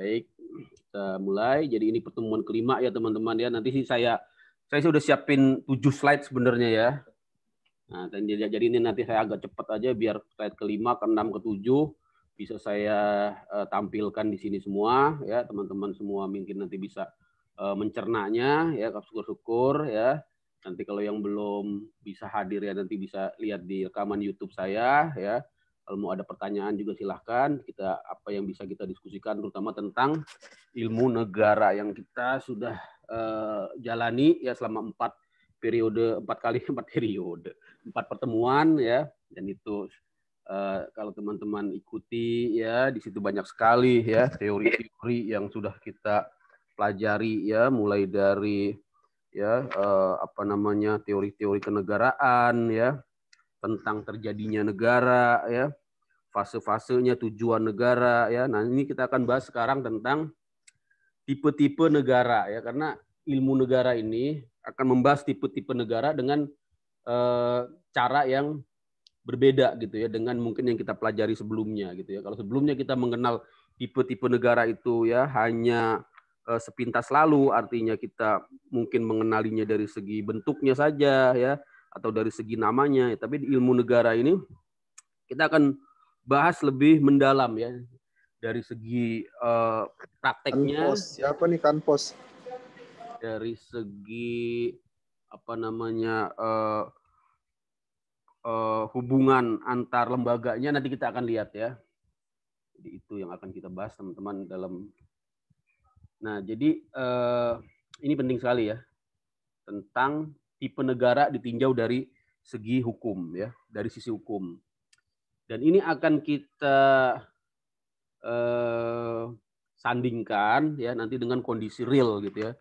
Baik, kita mulai. Jadi ini pertemuan kelima ya teman-teman ya. Nanti sih saya saya sudah siapin tujuh slide sebenarnya ya. Nah, dan jadi ini nanti saya agak cepat aja biar slide kelima, ke ke ketujuh bisa saya uh, tampilkan di sini semua ya teman-teman semua mungkin nanti bisa uh, mencernanya ya syukur-syukur ya nanti kalau yang belum bisa hadir ya nanti bisa lihat di rekaman YouTube saya ya kalau mau ada pertanyaan juga silahkan. Kita apa yang bisa kita diskusikan, terutama tentang ilmu negara yang kita sudah uh, jalani ya selama empat periode empat kali empat periode empat pertemuan ya dan itu uh, kalau teman-teman ikuti ya di situ banyak sekali ya teori-teori yang sudah kita pelajari ya mulai dari ya uh, apa namanya teori-teori kenegaraan ya tentang terjadinya negara ya fase-fasenya, tujuan negara ya. Nah, ini kita akan bahas sekarang tentang tipe-tipe negara ya karena ilmu negara ini akan membahas tipe-tipe negara dengan e, cara yang berbeda gitu ya dengan mungkin yang kita pelajari sebelumnya gitu ya. Kalau sebelumnya kita mengenal tipe-tipe negara itu ya hanya e, sepintas lalu artinya kita mungkin mengenalinya dari segi bentuknya saja ya atau dari segi namanya. Ya. Tapi di ilmu negara ini kita akan bahas lebih mendalam ya dari segi uh, prakteknya. Kanpos. Siapa nih kanpos? Dari segi apa namanya uh, uh, hubungan antar lembaganya nanti kita akan lihat ya. Jadi itu yang akan kita bahas teman-teman dalam. Nah jadi uh, ini penting sekali ya tentang tipe negara ditinjau dari segi hukum ya dari sisi hukum. Dan ini akan kita eh, sandingkan ya nanti dengan kondisi real gitu ya.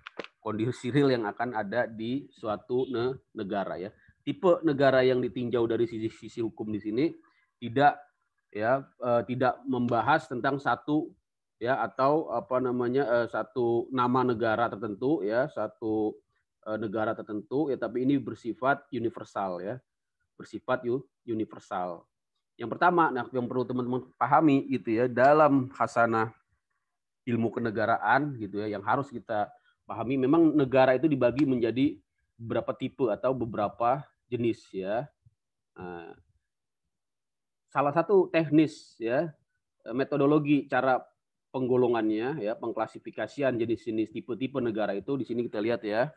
Kondisi real yang akan ada di suatu ne negara ya. Tipe negara yang ditinjau dari sisi-sisi hukum di sini tidak ya eh, tidak membahas tentang satu ya atau apa namanya eh, satu nama negara tertentu ya, satu eh, negara tertentu ya tapi ini bersifat universal ya. Bersifat universal yang pertama, nah yang perlu teman-teman pahami gitu ya dalam khasanah ilmu kenegaraan gitu ya yang harus kita pahami memang negara itu dibagi menjadi beberapa tipe atau beberapa jenis ya. Nah, salah satu teknis ya eh, metodologi cara penggolongannya ya pengklasifikasian jenis-jenis tipe-tipe negara itu di sini kita lihat ya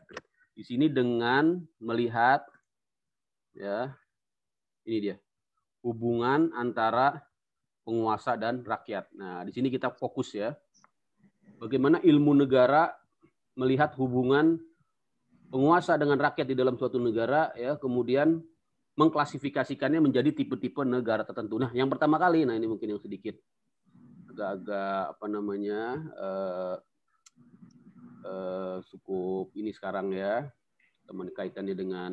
di sini dengan melihat ya ini dia hubungan antara penguasa dan rakyat. Nah, di sini kita fokus ya. Bagaimana ilmu negara melihat hubungan penguasa dengan rakyat di dalam suatu negara ya, kemudian mengklasifikasikannya menjadi tipe-tipe negara tertentu. Nah, yang pertama kali, nah ini mungkin yang sedikit agak-agak apa namanya eh, eh, cukup ini sekarang ya, teman kaitannya dengan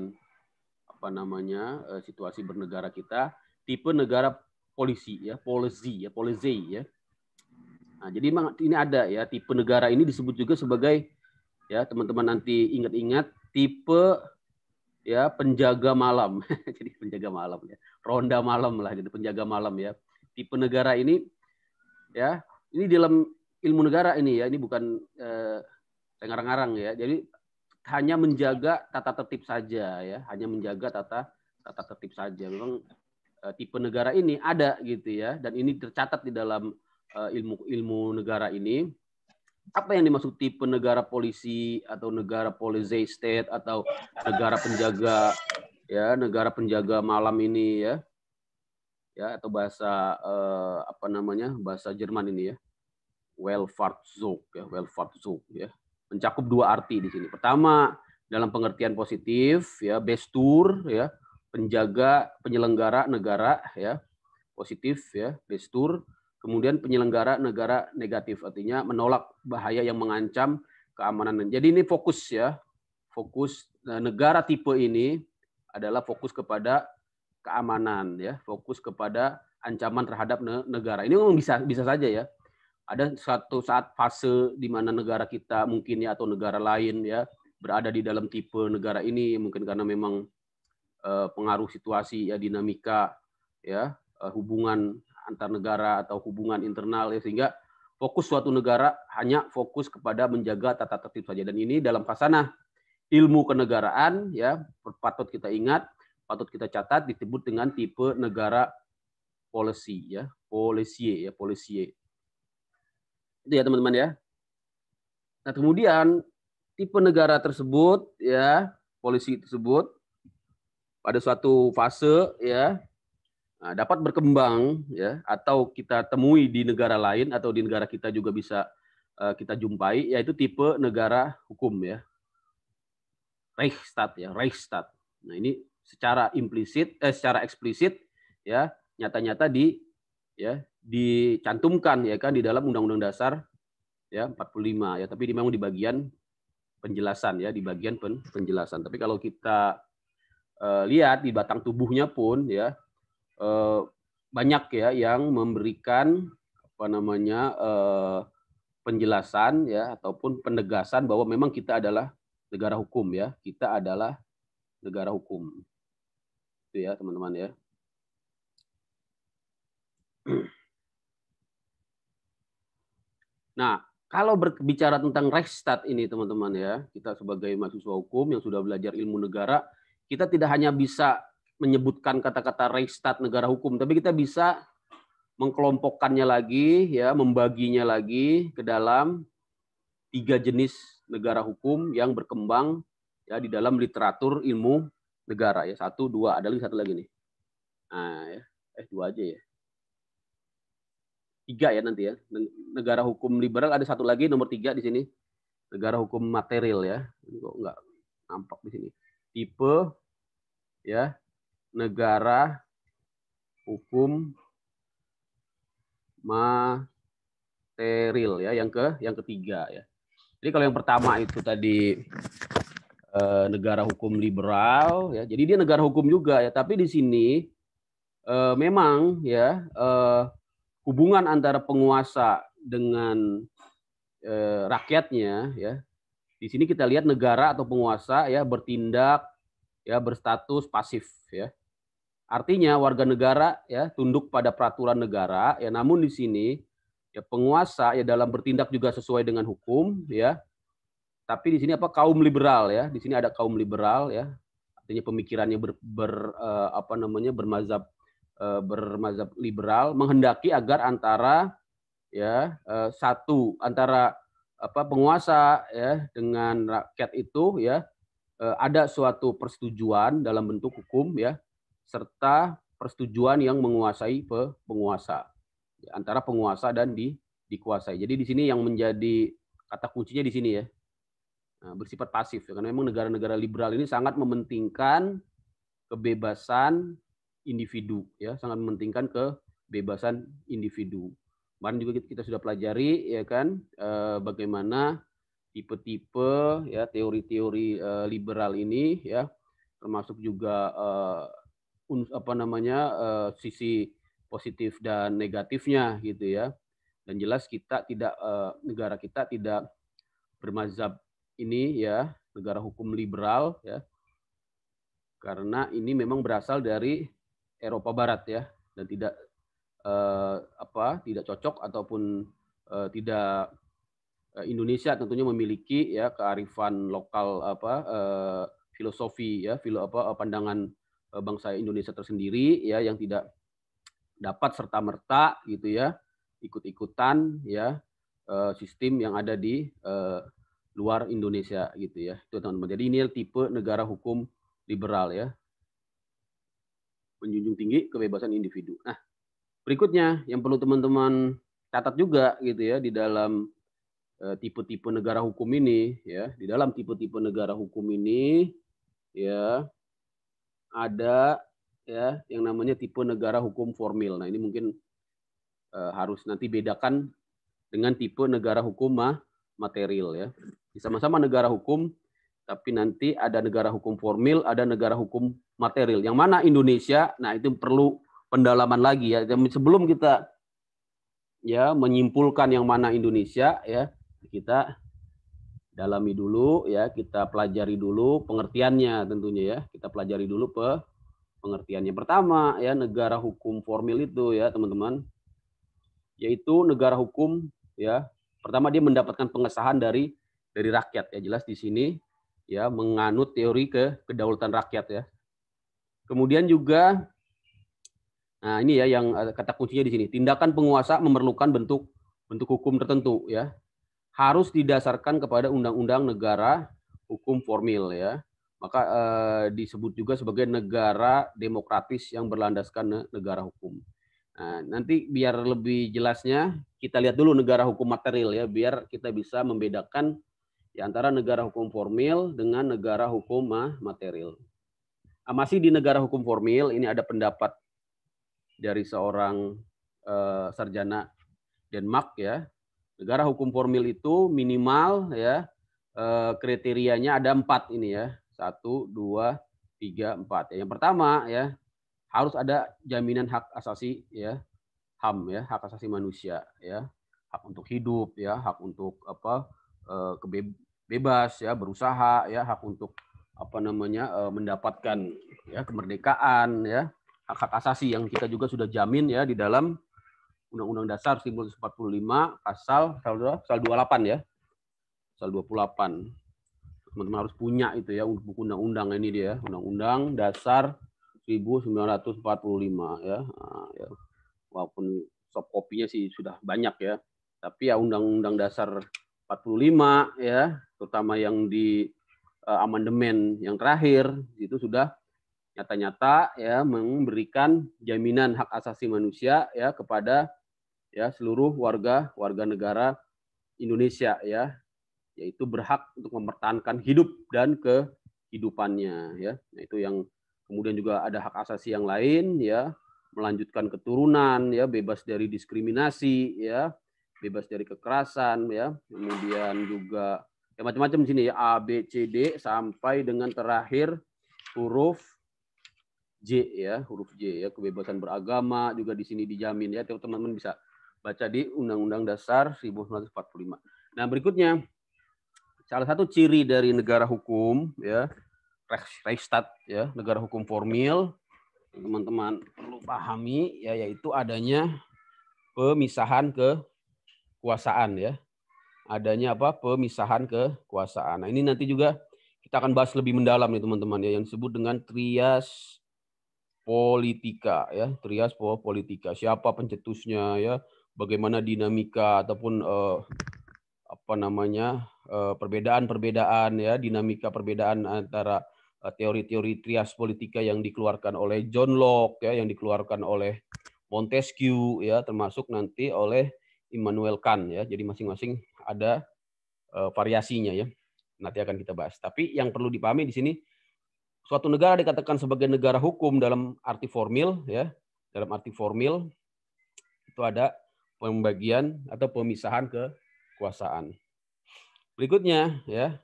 apa namanya eh, situasi bernegara kita tipe negara polisi ya, polisi ya, polisi ya. Nah, jadi memang ini ada ya tipe negara ini disebut juga sebagai ya teman-teman nanti ingat-ingat tipe ya penjaga malam. jadi penjaga malam ya. Ronda malam lah jadi penjaga malam ya. Tipe negara ini ya, ini dalam ilmu negara ini ya, ini bukan eh, ngarang-ngarang ya. Jadi hanya menjaga tata tertib saja ya, hanya menjaga tata tata tertib saja. Memang uh, tipe negara ini ada gitu ya dan ini tercatat di dalam uh, ilmu ilmu negara ini apa yang dimaksud tipe negara polisi atau negara police state atau negara penjaga ya negara penjaga malam ini ya ya atau bahasa uh, apa namanya bahasa Jerman ini ya zone ya zone ya mencakup dua arti di sini pertama dalam pengertian positif ya bestur ya penjaga penyelenggara negara ya positif ya gestur kemudian penyelenggara negara negatif artinya menolak bahaya yang mengancam keamanan jadi ini fokus ya fokus nah, negara tipe ini adalah fokus kepada keamanan ya fokus kepada ancaman terhadap negara ini memang bisa bisa saja ya ada satu saat fase di mana negara kita mungkin ya atau negara lain ya berada di dalam tipe negara ini mungkin karena memang Eh, pengaruh situasi ya dinamika ya eh, hubungan antar negara atau hubungan internal ya sehingga fokus suatu negara hanya fokus kepada menjaga tata tertib saja dan ini dalam kasanah ilmu kenegaraan ya patut kita ingat patut kita catat disebut dengan tipe negara polisi ya policy ya policy ya, itu ya teman-teman ya nah kemudian tipe negara tersebut ya polisi tersebut pada suatu fase ya nah, dapat berkembang ya atau kita temui di negara lain atau di negara kita juga bisa eh, kita jumpai yaitu tipe negara hukum ya Reichstag ya Reichstag. Nah ini secara implisit eh secara eksplisit ya nyata-nyata di ya dicantumkan ya kan di dalam Undang-Undang Dasar ya 45 ya tapi memang di bagian penjelasan ya di bagian pen, penjelasan. Tapi kalau kita uh, lihat di batang tubuhnya pun ya uh, banyak ya yang memberikan apa namanya uh, penjelasan ya ataupun penegasan bahwa memang kita adalah negara hukum ya kita adalah negara hukum itu ya teman-teman ya nah kalau berbicara tentang Reichstag ini teman-teman ya kita sebagai mahasiswa hukum yang sudah belajar ilmu negara kita tidak hanya bisa menyebutkan kata-kata Reichstag negara hukum, tapi kita bisa mengkelompokkannya lagi, ya, membaginya lagi ke dalam tiga jenis negara hukum yang berkembang ya di dalam literatur ilmu negara ya satu dua ada lagi satu lagi nih nah ya. eh dua aja ya tiga ya nanti ya negara hukum liberal ada satu lagi nomor tiga di sini negara hukum material ya ini kok nggak nampak di sini tipe ya negara hukum material ya yang ke yang ketiga ya. Jadi kalau yang pertama itu tadi e, negara hukum liberal ya. Jadi dia negara hukum juga ya, tapi di sini e, memang ya e, hubungan antara penguasa dengan e, rakyatnya ya. Di sini kita lihat negara atau penguasa ya bertindak ya berstatus pasif ya. Artinya warga negara ya tunduk pada peraturan negara ya namun di sini ya penguasa ya dalam bertindak juga sesuai dengan hukum ya. Tapi di sini apa kaum liberal ya. Di sini ada kaum liberal ya. Artinya pemikirannya ber, ber eh, apa namanya bermazhab eh, bermazhab liberal menghendaki agar antara ya eh, satu antara apa penguasa ya dengan rakyat itu ya Eh, ada suatu persetujuan dalam bentuk hukum ya serta persetujuan yang menguasai penguasa ya, antara penguasa dan di, dikuasai. Jadi di sini yang menjadi kata kuncinya di sini ya nah, bersifat pasif ya. karena memang negara-negara liberal ini sangat mementingkan kebebasan individu ya sangat mementingkan kebebasan individu. Kemarin juga kita sudah pelajari ya kan eh, bagaimana tipe-tipe ya teori-teori uh, liberal ini ya termasuk juga uh, apa namanya uh, sisi positif dan negatifnya gitu ya dan jelas kita tidak uh, negara kita tidak bermazhab ini ya negara hukum liberal ya karena ini memang berasal dari Eropa Barat ya dan tidak uh, apa tidak cocok ataupun uh, tidak Eh, Indonesia tentunya memiliki ya kearifan lokal apa uh, filosofi ya filo apa eh, pandangan bangsa Indonesia tersendiri ya yang tidak dapat serta merta gitu ya ikut-ikutan ya uh, sistem yang ada di uh, luar Indonesia gitu ya itu teman-teman jadi ini tipe negara hukum liberal ya menjunjung tinggi kebebasan individu nah berikutnya yang perlu teman-teman catat juga gitu ya di dalam Eh, tipe-tipe negara hukum ini ya di dalam tipe-tipe negara hukum ini ya ada ya yang namanya tipe negara hukum formil nah ini mungkin uh, harus nanti bedakan dengan tipe negara hukum ma material ya sama-sama negara hukum tapi nanti ada negara hukum formil ada negara hukum material yang mana Indonesia nah itu perlu pendalaman lagi ya sebelum kita ya menyimpulkan yang mana Indonesia ya kita dalami dulu ya, kita pelajari dulu pengertiannya tentunya ya. Kita pelajari dulu pe pengertiannya. Pertama ya negara hukum formil itu ya teman-teman. Yaitu negara hukum ya. Pertama dia mendapatkan pengesahan dari dari rakyat ya jelas di sini ya menganut teori ke kedaulatan rakyat ya. Kemudian juga nah ini ya yang eh, kata kuncinya di sini tindakan penguasa memerlukan bentuk bentuk hukum tertentu ya harus didasarkan kepada undang-undang negara hukum formil ya. Maka eh, disebut juga sebagai negara demokratis yang berlandaskan negara hukum. Nah, nanti biar lebih jelasnya kita lihat dulu negara hukum material ya, biar kita bisa membedakan ya, antara negara hukum formil dengan negara hukum material. Ah, masih di negara hukum formil ini ada pendapat dari seorang eh, sarjana Denmark ya, Negara hukum formil itu minimal ya eh, kriterianya ada empat ini ya. Satu, dua, tiga, empat. Yang pertama ya harus ada jaminan hak asasi ya ham ya hak asasi manusia ya hak untuk hidup ya hak untuk apa eh, kebebas ya berusaha ya hak untuk apa namanya eh, mendapatkan ya kemerdekaan ya hak hak asasi yang kita juga sudah jamin ya di dalam Undang-Undang Dasar 1945 pasal pasal 28 ya. Pasal 28. Teman-teman harus punya itu ya untuk buku undang-undang ini dia, ya. Undang-Undang Dasar 1945 ya. Nah, ya. Walaupun soft kopinya sih sudah banyak ya. Tapi ya Undang-Undang Dasar 45 ya, terutama yang di uh, amandemen yang terakhir itu sudah nyata-nyata ya memberikan jaminan hak asasi manusia ya kepada ya seluruh warga warga negara Indonesia ya yaitu berhak untuk mempertahankan hidup dan kehidupannya ya nah, itu yang kemudian juga ada hak asasi yang lain ya melanjutkan keturunan ya bebas dari diskriminasi ya bebas dari kekerasan ya kemudian juga ya macam-macam sini ya A B C D sampai dengan terakhir huruf J ya huruf J ya kebebasan beragama juga di sini dijamin ya teman-teman bisa baca di Undang-Undang Dasar 1945. Nah, berikutnya salah satu ciri dari negara hukum ya Reichstag ya, negara hukum formil teman-teman perlu pahami ya yaitu adanya pemisahan kekuasaan ya. Adanya apa? pemisahan kekuasaan. Nah, ini nanti juga kita akan bahas lebih mendalam nih teman-teman ya yang disebut dengan trias politika ya, trias politika. Siapa pencetusnya ya? bagaimana dinamika ataupun uh, apa namanya eh, perbedaan-perbedaan uh, ya dinamika perbedaan antara eh, teori-teori trias politika yang dikeluarkan oleh John Locke ya yang dikeluarkan oleh Montesquieu ya termasuk nanti oleh Immanuel Kant ya jadi masing-masing ada uh, variasinya ya nanti akan kita bahas tapi yang perlu dipahami di sini suatu negara dikatakan sebagai negara hukum dalam arti formil ya dalam arti formil itu ada pembagian atau pemisahan kekuasaan. Berikutnya ya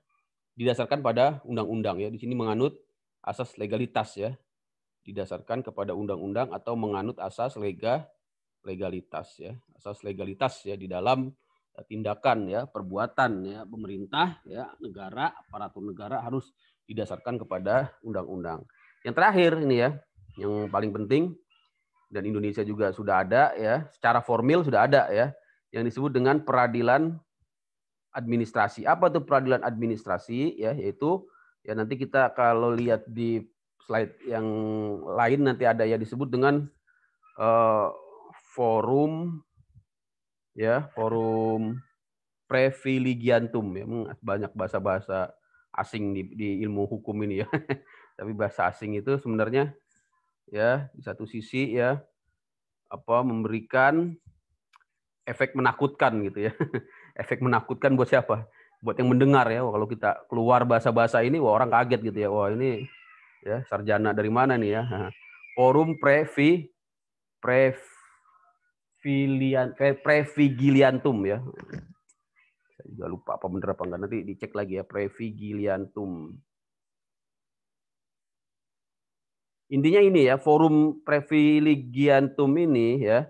didasarkan pada undang-undang ya. Di sini menganut asas legalitas ya. Didasarkan kepada undang-undang atau menganut asas lega legalitas ya. Asas legalitas ya di dalam eh, tindakan ya, perbuatan ya pemerintah ya, negara, aparatur negara harus didasarkan kepada undang-undang. Yang terakhir ini ya, yang paling penting dan Indonesia juga sudah ada ya, secara formal sudah ada ya, yang disebut dengan peradilan administrasi. Apa tuh peradilan administrasi ya, yaitu ya nanti kita kalau lihat di slide yang lain nanti ada ya disebut dengan uh, forum ya, forum privilegiantum ya, hmm, banyak bahasa-bahasa asing di, di ilmu hukum ini ya. Tapi bahasa asing itu sebenarnya ya di satu sisi ya apa memberikan efek menakutkan gitu ya efek menakutkan buat siapa buat yang mendengar ya wah, kalau kita keluar bahasa-bahasa ini wah orang kaget gitu ya wah ini ya sarjana dari mana nih ya forum previ previlian eh, previgiliantum ya saya juga lupa apa bener apa enggak nanti dicek lagi ya previgiliantum Intinya ini ya, forum privilegiantum ini ya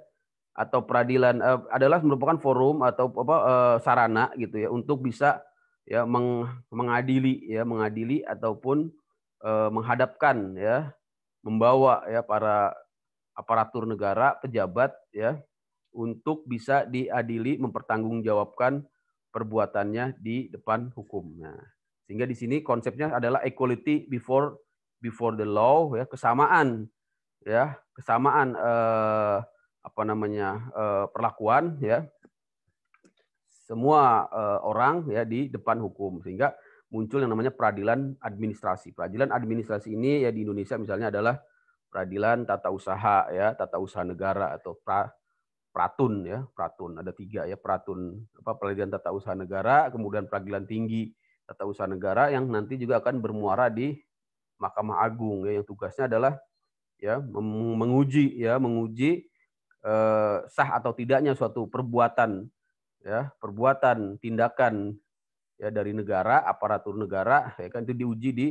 atau peradilan eh, adalah merupakan forum atau apa eh, sarana gitu ya untuk bisa ya meng, mengadili ya mengadili ataupun eh, menghadapkan ya membawa ya para aparatur negara, pejabat ya untuk bisa diadili mempertanggungjawabkan perbuatannya di depan hukum. Nah, sehingga di sini konsepnya adalah equality before before the law ya kesamaan ya kesamaan eh, apa namanya eh, perlakuan ya semua eh, orang ya di depan hukum sehingga muncul yang namanya peradilan administrasi. Peradilan administrasi ini ya di Indonesia misalnya adalah peradilan tata usaha ya, tata usaha negara atau pra, pratun ya, pratun ada tiga ya, pratun apa peradilan tata usaha negara, kemudian peradilan tinggi tata usaha negara yang nanti juga akan bermuara di Mahkamah Agung ya, yang tugasnya adalah ya menguji ya menguji eh, sah atau tidaknya suatu perbuatan ya perbuatan tindakan ya dari negara aparatur negara ya kan itu diuji di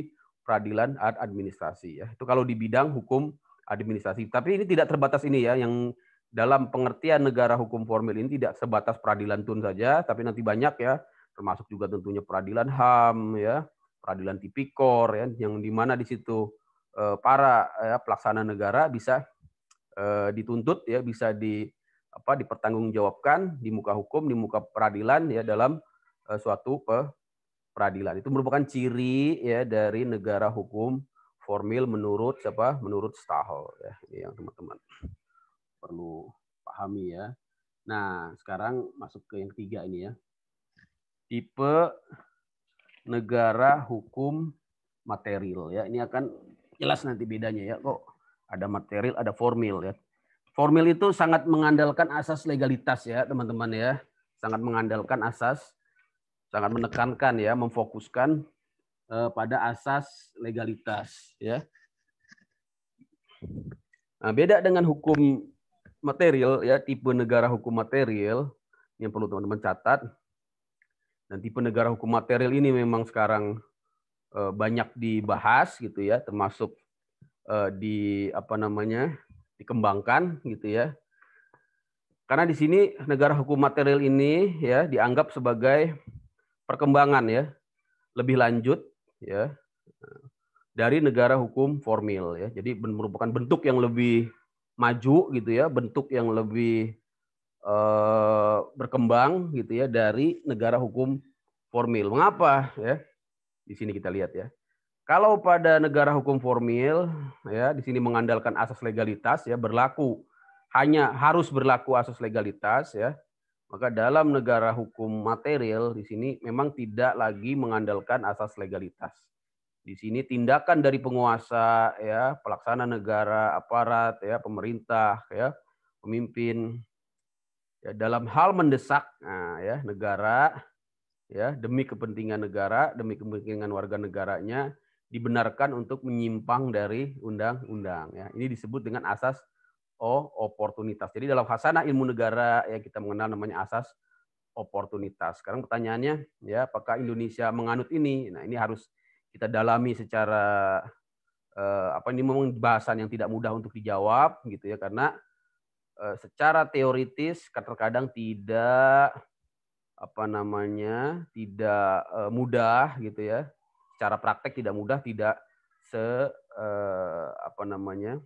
peradilan administrasi ya itu kalau di bidang hukum administrasi tapi ini tidak terbatas ini ya yang dalam pengertian negara hukum formal ini tidak sebatas peradilan tun saja tapi nanti banyak ya termasuk juga tentunya peradilan ham ya peradilan tipikor ya yang di mana di situ eh, para ya, pelaksana negara bisa eh, dituntut ya bisa di apa dipertanggungjawabkan di muka hukum di muka peradilan ya dalam eh, suatu peradilan itu merupakan ciri ya dari negara hukum formil menurut siapa menurut Stahl ya ini yang teman-teman perlu pahami ya nah sekarang masuk ke yang ketiga ini ya tipe negara hukum material ya. Ini akan jelas nanti bedanya ya kok ada material, ada formil ya. Formil itu sangat mengandalkan asas legalitas ya, teman-teman ya. Sangat mengandalkan asas sangat menekankan ya, memfokuskan eh, pada asas legalitas ya. Nah, beda dengan hukum material ya, tipe negara hukum material yang perlu teman-teman catat nanti negara hukum material ini memang sekarang eh, banyak dibahas gitu ya termasuk eh, di apa namanya dikembangkan gitu ya karena di sini negara hukum material ini ya dianggap sebagai perkembangan ya lebih lanjut ya dari negara hukum formil ya jadi merupakan bentuk yang lebih maju gitu ya bentuk yang lebih uh, berkembang gitu ya dari negara hukum formil. Mengapa? Ya, di sini kita lihat ya. Kalau pada negara hukum formil, ya di sini mengandalkan asas legalitas, ya berlaku hanya harus berlaku asas legalitas, ya. Maka dalam negara hukum material di sini memang tidak lagi mengandalkan asas legalitas. Di sini tindakan dari penguasa, ya pelaksana negara, aparat, ya pemerintah, ya pemimpin, ya, dalam hal mendesak, nah, ya negara ya demi kepentingan negara, demi kepentingan warga negaranya dibenarkan untuk menyimpang dari undang-undang ya. Ini disebut dengan asas o oportunitas. Jadi dalam hasanah ilmu negara ya kita mengenal namanya asas oportunitas. Sekarang pertanyaannya ya apakah Indonesia menganut ini? Nah, ini harus kita dalami secara eh, apa ini memang bahasan yang tidak mudah untuk dijawab gitu ya karena eh, secara teoritis terkadang tidak apa namanya tidak uh, mudah gitu ya cara praktek tidak mudah tidak se uh, apa namanya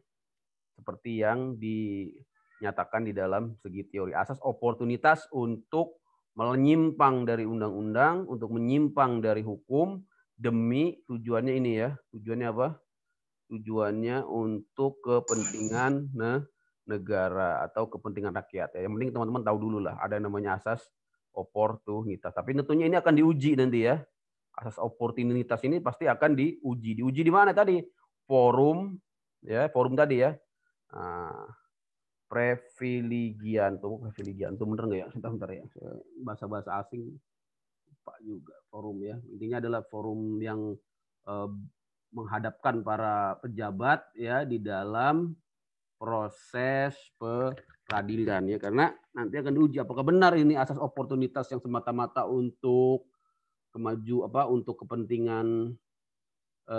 seperti yang dinyatakan di dalam segi teori asas oportunitas untuk menyimpang dari undang-undang untuk menyimpang dari hukum demi tujuannya ini ya tujuannya apa tujuannya untuk kepentingan negara atau kepentingan rakyat. Ya. Yang penting teman-teman tahu dulu lah ada yang namanya asas oportunitas. Tapi tentunya ini akan diuji nanti ya. Asas oportunitas ini pasti akan diuji. Diuji di mana tadi? Forum ya, forum tadi ya. Nah, privilegian tuh bener nggak ya? Sebentar, bentar ya. Bahasa-bahasa asing Pak juga forum ya. Intinya adalah forum yang eh, menghadapkan para pejabat ya di dalam proses pe peradilan ya karena nanti akan diuji apakah benar ini asas oportunitas yang semata-mata untuk kemaju apa untuk kepentingan e,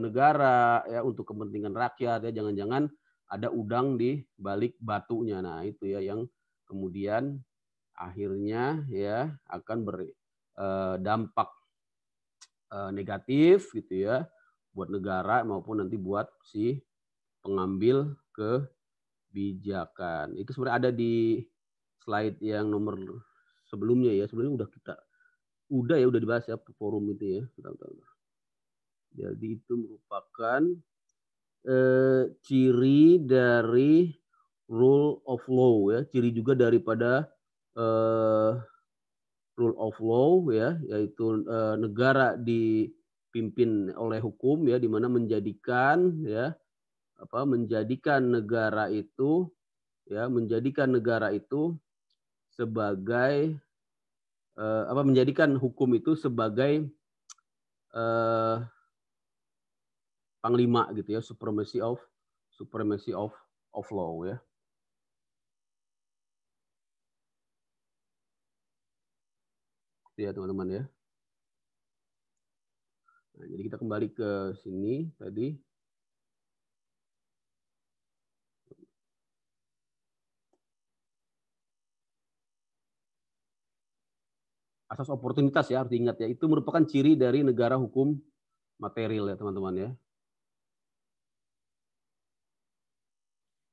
negara ya untuk kepentingan rakyat ya jangan-jangan ada udang di balik batunya nah itu ya yang kemudian akhirnya ya akan berdampak eh, e, eh, e, negatif gitu ya buat negara maupun nanti buat si pengambil ke kebijakan. Itu sebenarnya ada di slide yang nomor sebelumnya ya. Sebenarnya udah kita udah ya udah dibahas ya forum itu ya. Bentar, bentar, bentar. Jadi itu merupakan eh, ciri dari rule of law ya, ciri juga daripada eh, rule of law ya, yaitu eh, negara dipimpin oleh hukum ya, dimana menjadikan ya apa menjadikan negara itu ya menjadikan negara itu sebagai eh, apa menjadikan hukum itu sebagai eh, panglima gitu ya supremacy of supremacy of of law ya gitu ya teman-teman ya nah, jadi kita kembali ke sini tadi asas oportunitas ya harus diingat ya. Itu merupakan ciri dari negara hukum material ya teman-teman ya.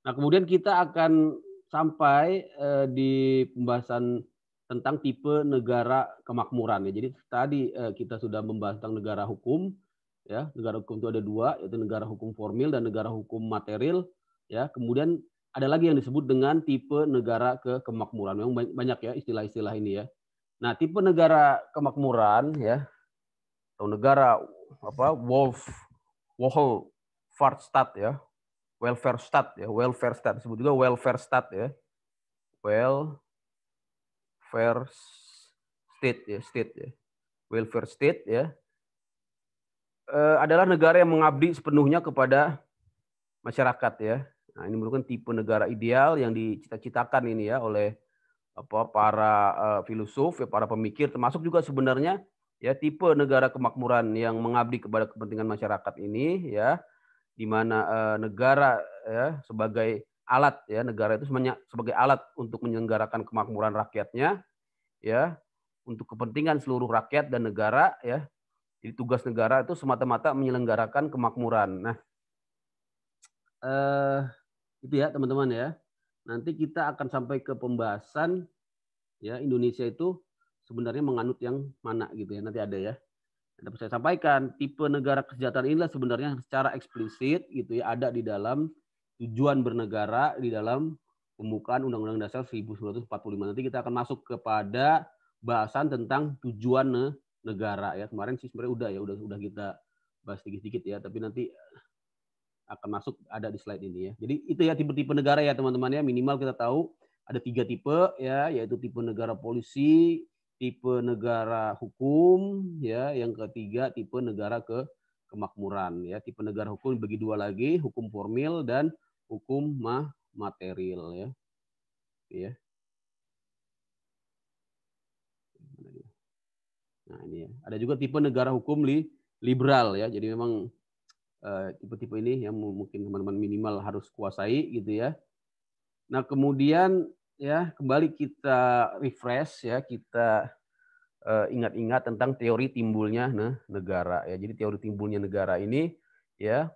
Nah kemudian kita akan sampai eh, di pembahasan tentang tipe negara kemakmuran ya. Jadi tadi eh, kita sudah membahas tentang negara hukum ya. Negara hukum itu ada dua yaitu negara hukum formil dan negara hukum material ya. Kemudian ada lagi yang disebut dengan tipe negara ke kemakmuran. Memang banyak ya istilah-istilah ini ya. Nah, tipe negara kemakmuran ya atau negara apa Wolf Wohl Fartstadt ya. Welfare stat ya, welfare stat disebut juga welfare stat ya. Welfare state ya, state ya. Welfare state ya. E, adalah negara yang mengabdi sepenuhnya kepada masyarakat ya. Nah, ini merupakan tipe negara ideal yang dicita-citakan ini ya oleh apa para uh, filosof ya para pemikir termasuk juga sebenarnya ya tipe negara kemakmuran yang mengabdi kepada kepentingan masyarakat ini ya di mana uh, negara ya sebagai alat ya negara itu sebenarnya sebagai alat untuk menyelenggarakan kemakmuran rakyatnya ya untuk kepentingan seluruh rakyat dan negara ya jadi tugas negara itu semata-mata menyelenggarakan kemakmuran nah eh uh, itu ya teman-teman ya nanti kita akan sampai ke pembahasan ya Indonesia itu sebenarnya menganut yang mana gitu ya nanti ada ya dapat saya sampaikan tipe negara kesejahteraan inilah sebenarnya secara eksplisit gitu ya ada di dalam tujuan bernegara di dalam pembukaan Undang-Undang Dasar 1945 nanti kita akan masuk kepada bahasan tentang tujuan negara ya kemarin sih sebenarnya udah ya udah udah kita bahas sedikit-sedikit ya tapi nanti akan masuk ada di slide ini ya. Jadi itu ya tipe-tipe negara ya teman-teman ya minimal kita tahu ada tiga tipe ya yaitu tipe negara polisi, tipe negara hukum ya, yang ketiga tipe negara ke kemakmuran ya. Tipe negara hukum bagi dua lagi, hukum formil dan hukum mah material ya. Ya. Nah, ini ya. Ada juga tipe negara hukum li liberal ya. Jadi memang Eh, tipe-tipe ini yang mungkin teman-teman minimal harus kuasai gitu ya. Nah, kemudian ya kembali kita refresh ya, kita eh, ingat-ingat tentang teori timbulnya nah, negara ya. Jadi teori timbulnya negara ini ya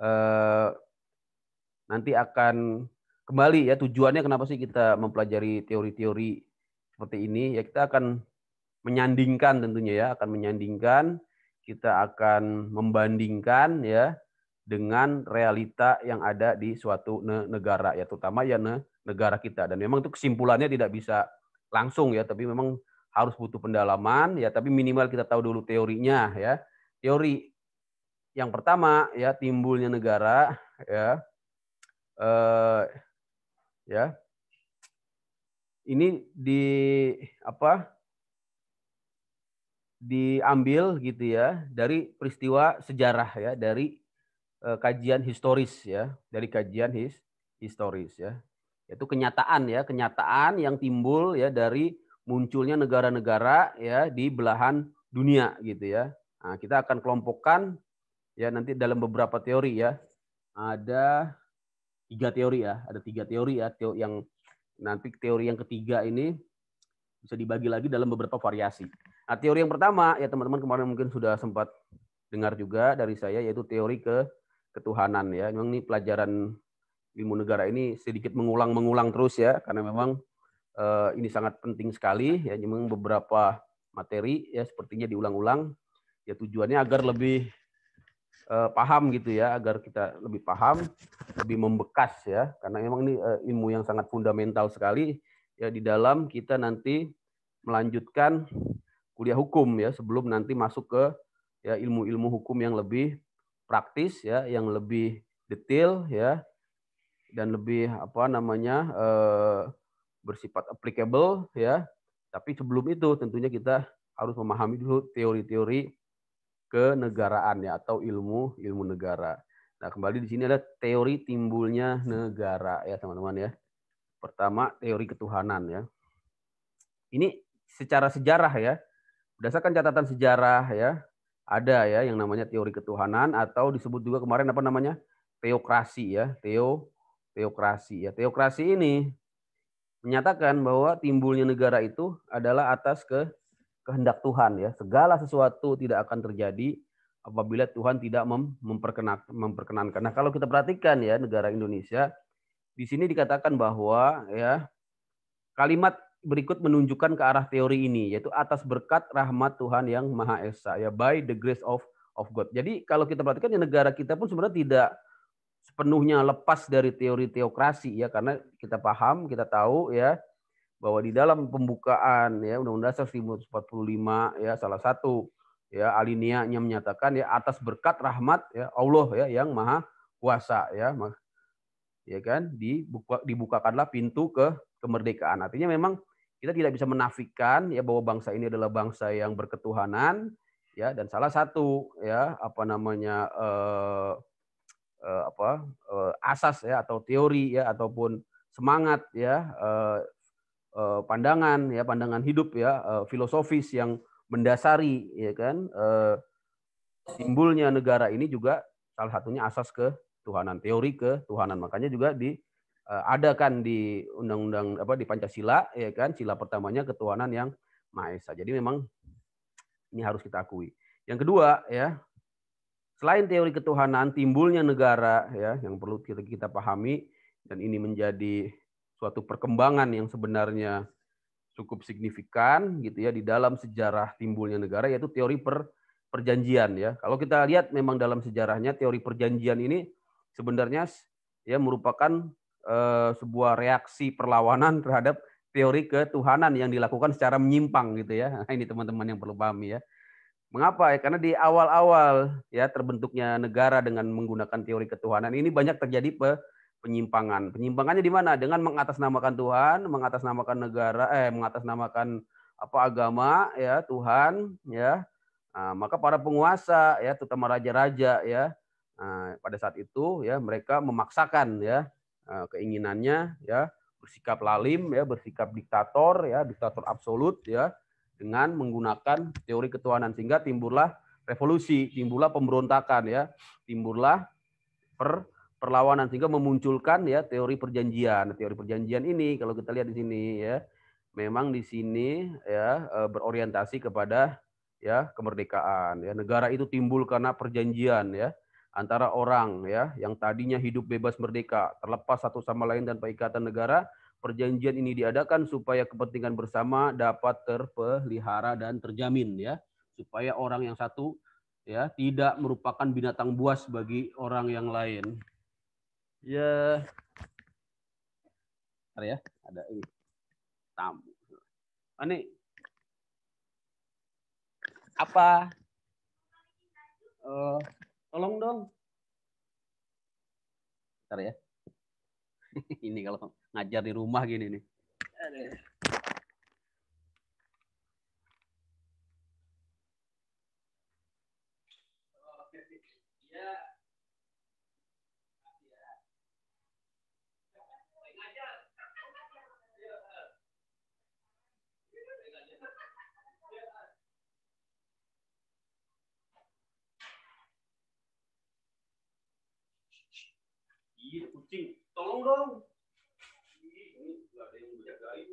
uh, nanti akan kembali ya tujuannya kenapa sih kita mempelajari teori-teori seperti ini ya kita akan menyandingkan tentunya ya akan menyandingkan kita akan membandingkan ya dengan realita yang ada di suatu negara ya terutama ya negara kita dan memang itu kesimpulannya tidak bisa langsung ya tapi memang harus butuh pendalaman ya tapi minimal kita tahu dulu teorinya ya teori yang pertama ya timbulnya negara ya eh, ya ini di apa diambil gitu ya dari peristiwa sejarah ya dari uh, kajian historis ya dari kajian his, historis ya itu kenyataan ya kenyataan yang timbul ya dari munculnya negara-negara ya di belahan dunia gitu ya nah, kita akan kelompokkan ya nanti dalam beberapa teori ya ada tiga teori ya ada tiga teori ya yang nanti teori yang ketiga ini bisa dibagi lagi dalam beberapa variasi Nah, teori yang pertama ya teman-teman kemarin mungkin sudah sempat dengar juga dari saya yaitu teori ke ketuhanan ya. Memang ini pelajaran ilmu negara ini sedikit mengulang-mengulang terus ya karena memang eh, ini sangat penting sekali ya memang beberapa materi ya sepertinya diulang-ulang ya tujuannya agar lebih eh, paham gitu ya agar kita lebih paham lebih membekas ya karena memang ini eh, ilmu yang sangat fundamental sekali ya di dalam kita nanti melanjutkan kuliah hukum ya sebelum nanti masuk ke ya ilmu-ilmu hukum yang lebih praktis ya, yang lebih detail ya dan lebih apa namanya eh, bersifat applicable ya. Tapi sebelum itu tentunya kita harus memahami dulu teori-teori kenegaraan ya atau ilmu ilmu negara. Nah, kembali di sini ada teori timbulnya negara ya teman-teman ya. Pertama teori ketuhanan ya. Ini secara sejarah ya berdasarkan catatan sejarah ya ada ya yang namanya teori ketuhanan atau disebut juga kemarin apa namanya teokrasi ya teo teokrasi ya teokrasi ini menyatakan bahwa timbulnya negara itu adalah atas ke kehendak Tuhan ya segala sesuatu tidak akan terjadi apabila Tuhan tidak memperkenankan nah kalau kita perhatikan ya negara Indonesia di sini dikatakan bahwa ya kalimat berikut menunjukkan ke arah teori ini yaitu atas berkat rahmat Tuhan yang Maha Esa ya by the grace of of God. Jadi kalau kita perhatikan ya negara kita pun sebenarnya tidak sepenuhnya lepas dari teori teokrasi ya karena kita paham, kita tahu ya bahwa di dalam pembukaan ya Undang-Undang Dasar 1945 ya salah satu ya alineanya menyatakan ya atas berkat rahmat ya Allah ya yang Maha Kuasa ya ya kan dibuka, dibukakanlah pintu ke kemerdekaan. Artinya memang kita tidak bisa menafikan ya bahwa bangsa ini adalah bangsa yang berketuhanan ya dan salah satu ya apa namanya eh, eh, apa eh, asas ya atau teori ya ataupun semangat ya eh, eh, pandangan ya pandangan hidup ya eh, filosofis yang mendasari ya kan eh, timbulnya negara ini juga salah satunya asas ke tuhanan teori ke tuhanan makanya juga di Eh, ada kan di undang-undang apa di Pancasila ya kan sila pertamanya ketuhanan yang maha esa. Jadi memang ini harus kita akui. Yang kedua ya selain teori ketuhanan timbulnya negara ya yang perlu kita kita pahami dan ini menjadi suatu perkembangan yang sebenarnya cukup signifikan gitu ya di dalam sejarah timbulnya negara yaitu teori per perjanjian ya. Kalau kita lihat memang dalam sejarahnya teori perjanjian ini sebenarnya ya merupakan Eh, sebuah reaksi perlawanan terhadap teori ketuhanan yang dilakukan secara menyimpang gitu ya. Nah, ini teman-teman yang perlu pahami ya. Mengapa? Ya, karena di awal-awal ya terbentuknya negara dengan menggunakan teori ketuhanan ini banyak terjadi pe penyimpangan. Penyimpangannya di mana? Dengan mengatasnamakan Tuhan, mengatasnamakan negara, eh mengatasnamakan apa agama ya Tuhan ya. Nah, maka para penguasa ya terutama raja-raja ya nah, pada saat itu ya mereka memaksakan ya Eh, keinginannya ya bersikap lalim ya bersikap diktator ya diktator absolut ya dengan menggunakan teori ketuhanan sehingga timbullah revolusi timbullah pemberontakan ya timbullah per perlawanan sehingga memunculkan ya teori perjanjian nah, teori perjanjian ini kalau kita lihat di sini ya memang di sini ya eh, berorientasi kepada ya kemerdekaan ya negara itu timbul karena perjanjian ya antara orang ya yang tadinya hidup bebas merdeka terlepas satu sama lain dan ikatan negara perjanjian ini diadakan supaya kepentingan bersama dapat terpelihara dan terjamin ya supaya orang yang satu ya tidak merupakan binatang buas bagi orang yang lain ya ya ada ini tamu ini apa uh, Tolong dong. Bentar ya. ini kalau ngajar di rumah gini nih. tolong dong ini nggak ada yang menjagain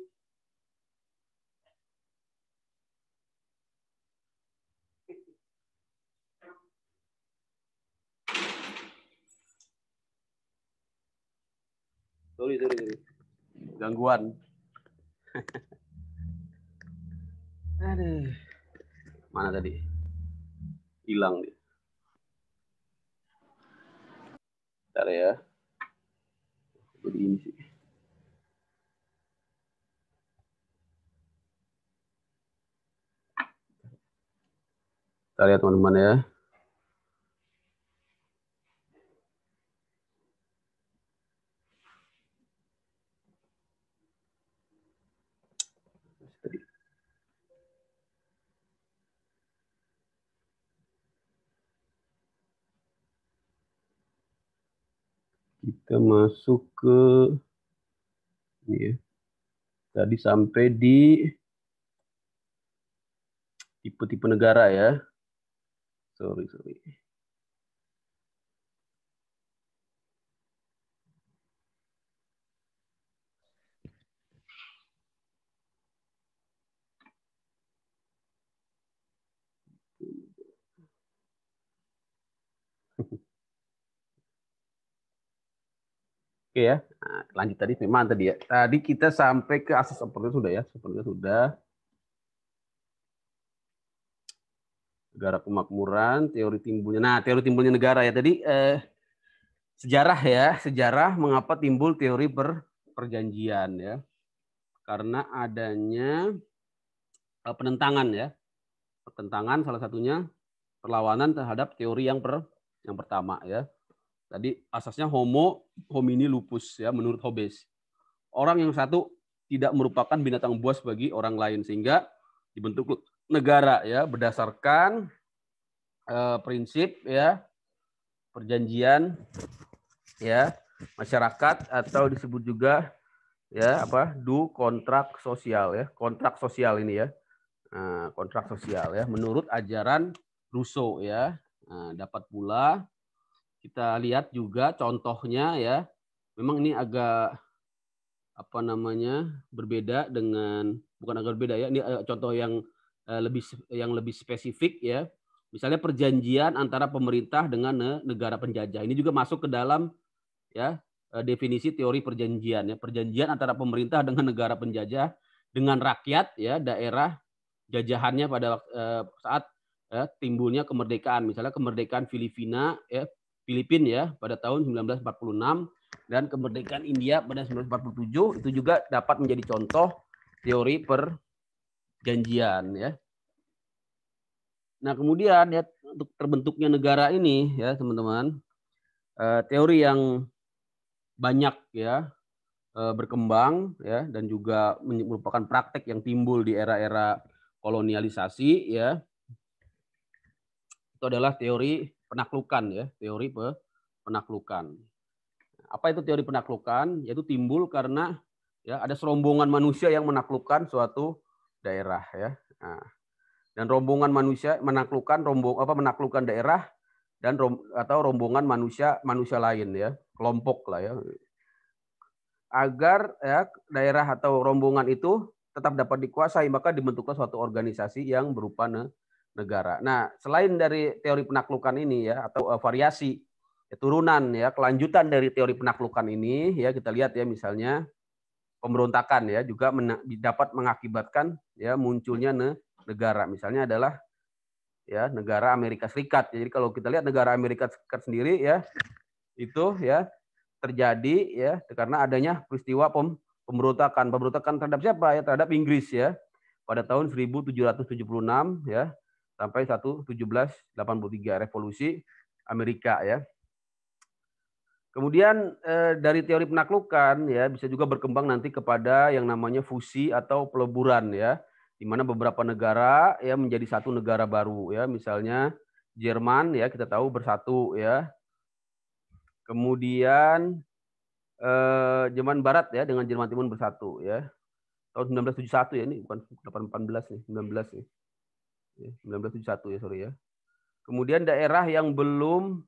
sorry sorry sorry gangguan aduh mana tadi hilang dia Bentar ya jadi ini sih kita lihat teman-teman ya Kita masuk ke ini ya. Tadi sampai di tipe-tipe negara ya. Sorry, sorry. Oke ya, nah, lanjut tadi memang tadi ya. Tadi kita sampai ke asas oportunitas sudah ya, sepertinya sudah. Negara kemakmuran, teori timbulnya. Nah, teori timbulnya negara ya tadi eh, sejarah ya, sejarah mengapa timbul teori per, perjanjian ya. Karena adanya eh, penentangan ya. Pertentangan salah satunya perlawanan terhadap teori yang per yang pertama ya Tadi asasnya Homo homini lupus ya menurut Hobbes. Orang yang satu tidak merupakan binatang buas bagi orang lain sehingga dibentuk negara ya berdasarkan eh, prinsip ya perjanjian ya masyarakat atau disebut juga ya apa du kontrak sosial ya kontrak sosial ini ya nah, kontrak sosial ya menurut ajaran Rousseau ya nah, dapat pula kita lihat juga contohnya ya, memang ini agak apa namanya berbeda dengan bukan agak berbeda ya, ini eh, contoh yang eh, lebih yang lebih spesifik ya. Misalnya perjanjian antara pemerintah dengan negara penjajah. Ini juga masuk ke dalam ya eh, definisi teori perjanjian ya. Perjanjian antara pemerintah dengan negara penjajah dengan rakyat ya daerah jajahannya pada saat ya, timbulnya kemerdekaan. Misalnya kemerdekaan Filipina ya Filipina ya pada tahun 1946 dan kemerdekaan India pada 1947 itu juga dapat menjadi contoh teori perjanjian ya. Nah, kemudian ya untuk terbentuknya negara ini ya, teman-teman. Eh, teori yang banyak ya eh, berkembang ya dan juga merupakan praktek yang timbul di era-era kolonialisasi ya. Itu adalah teori penaklukan ya, teori penaklukan. Apa itu teori penaklukan? Yaitu timbul karena ya ada serombongan manusia yang menaklukkan suatu daerah ya. Nah, dan rombongan manusia menaklukkan rombong apa menaklukkan daerah dan rom, atau rombongan manusia manusia lain ya, kelompok lah ya. Agar ya daerah atau rombongan itu tetap dapat dikuasai, maka dibentuklah suatu organisasi yang berupa negara. Nah, selain dari teori penaklukan ini ya atau uh, variasi ya, turunan ya kelanjutan dari teori penaklukan ini ya kita lihat ya misalnya pemberontakan ya juga dapat mengakibatkan ya munculnya ne negara misalnya adalah ya negara Amerika Serikat. Jadi kalau kita lihat negara Amerika Serikat sendiri ya itu ya terjadi ya karena adanya peristiwa pem pemberontakan. Pemberontakan terhadap siapa ya? Terhadap Inggris ya. Pada tahun 1776 ya sampai 1783 revolusi Amerika ya. Kemudian eh, dari teori penaklukan ya bisa juga berkembang nanti kepada yang namanya fusi atau peleburan ya, di mana beberapa negara ya menjadi satu negara baru ya, misalnya Jerman ya kita tahu bersatu ya. Kemudian eh, Jerman Barat ya dengan Jerman Timur bersatu ya. Tahun 1971 ya ini bukan 1814 nih, 19 nih. 1971 iya, ya sorry ya. Kemudian daerah yang belum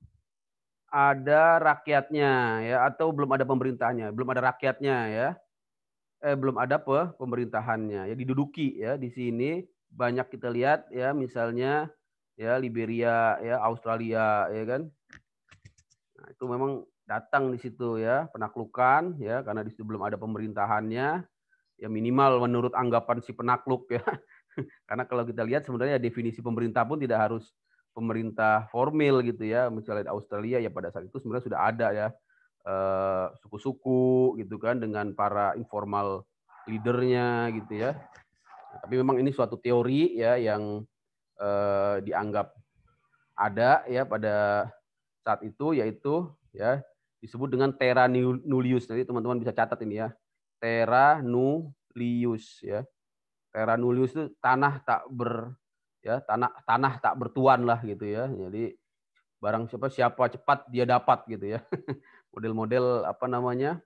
ada rakyatnya ya atau belum ada pemerintahnya, belum ada rakyatnya ya. Eh belum ada apa pemerintahannya ya diduduki ya di sini banyak kita lihat ya misalnya ya Liberia ya Australia ya kan. Nah, itu memang datang di situ ya penaklukan ya karena di situ belum ada pemerintahannya ya minimal menurut anggapan si penakluk ya Karena kalau kita lihat sebenarnya definisi pemerintah pun tidak harus pemerintah formal gitu ya. Misalnya di Australia ya pada saat itu sebenarnya sudah ada ya eh, suku-suku gitu kan dengan para informal leadernya gitu ya. Nah, tapi memang ini suatu teori ya yang eh, dianggap ada ya pada saat itu yaitu ya disebut dengan terra nullius. Jadi teman-teman bisa catat ini ya. Terra nullius ya. Terra nullius itu tanah tak ber ya tanah tanah tak bertuan lah gitu ya. Jadi barang siapa siapa cepat dia dapat gitu ya. Model-model apa namanya?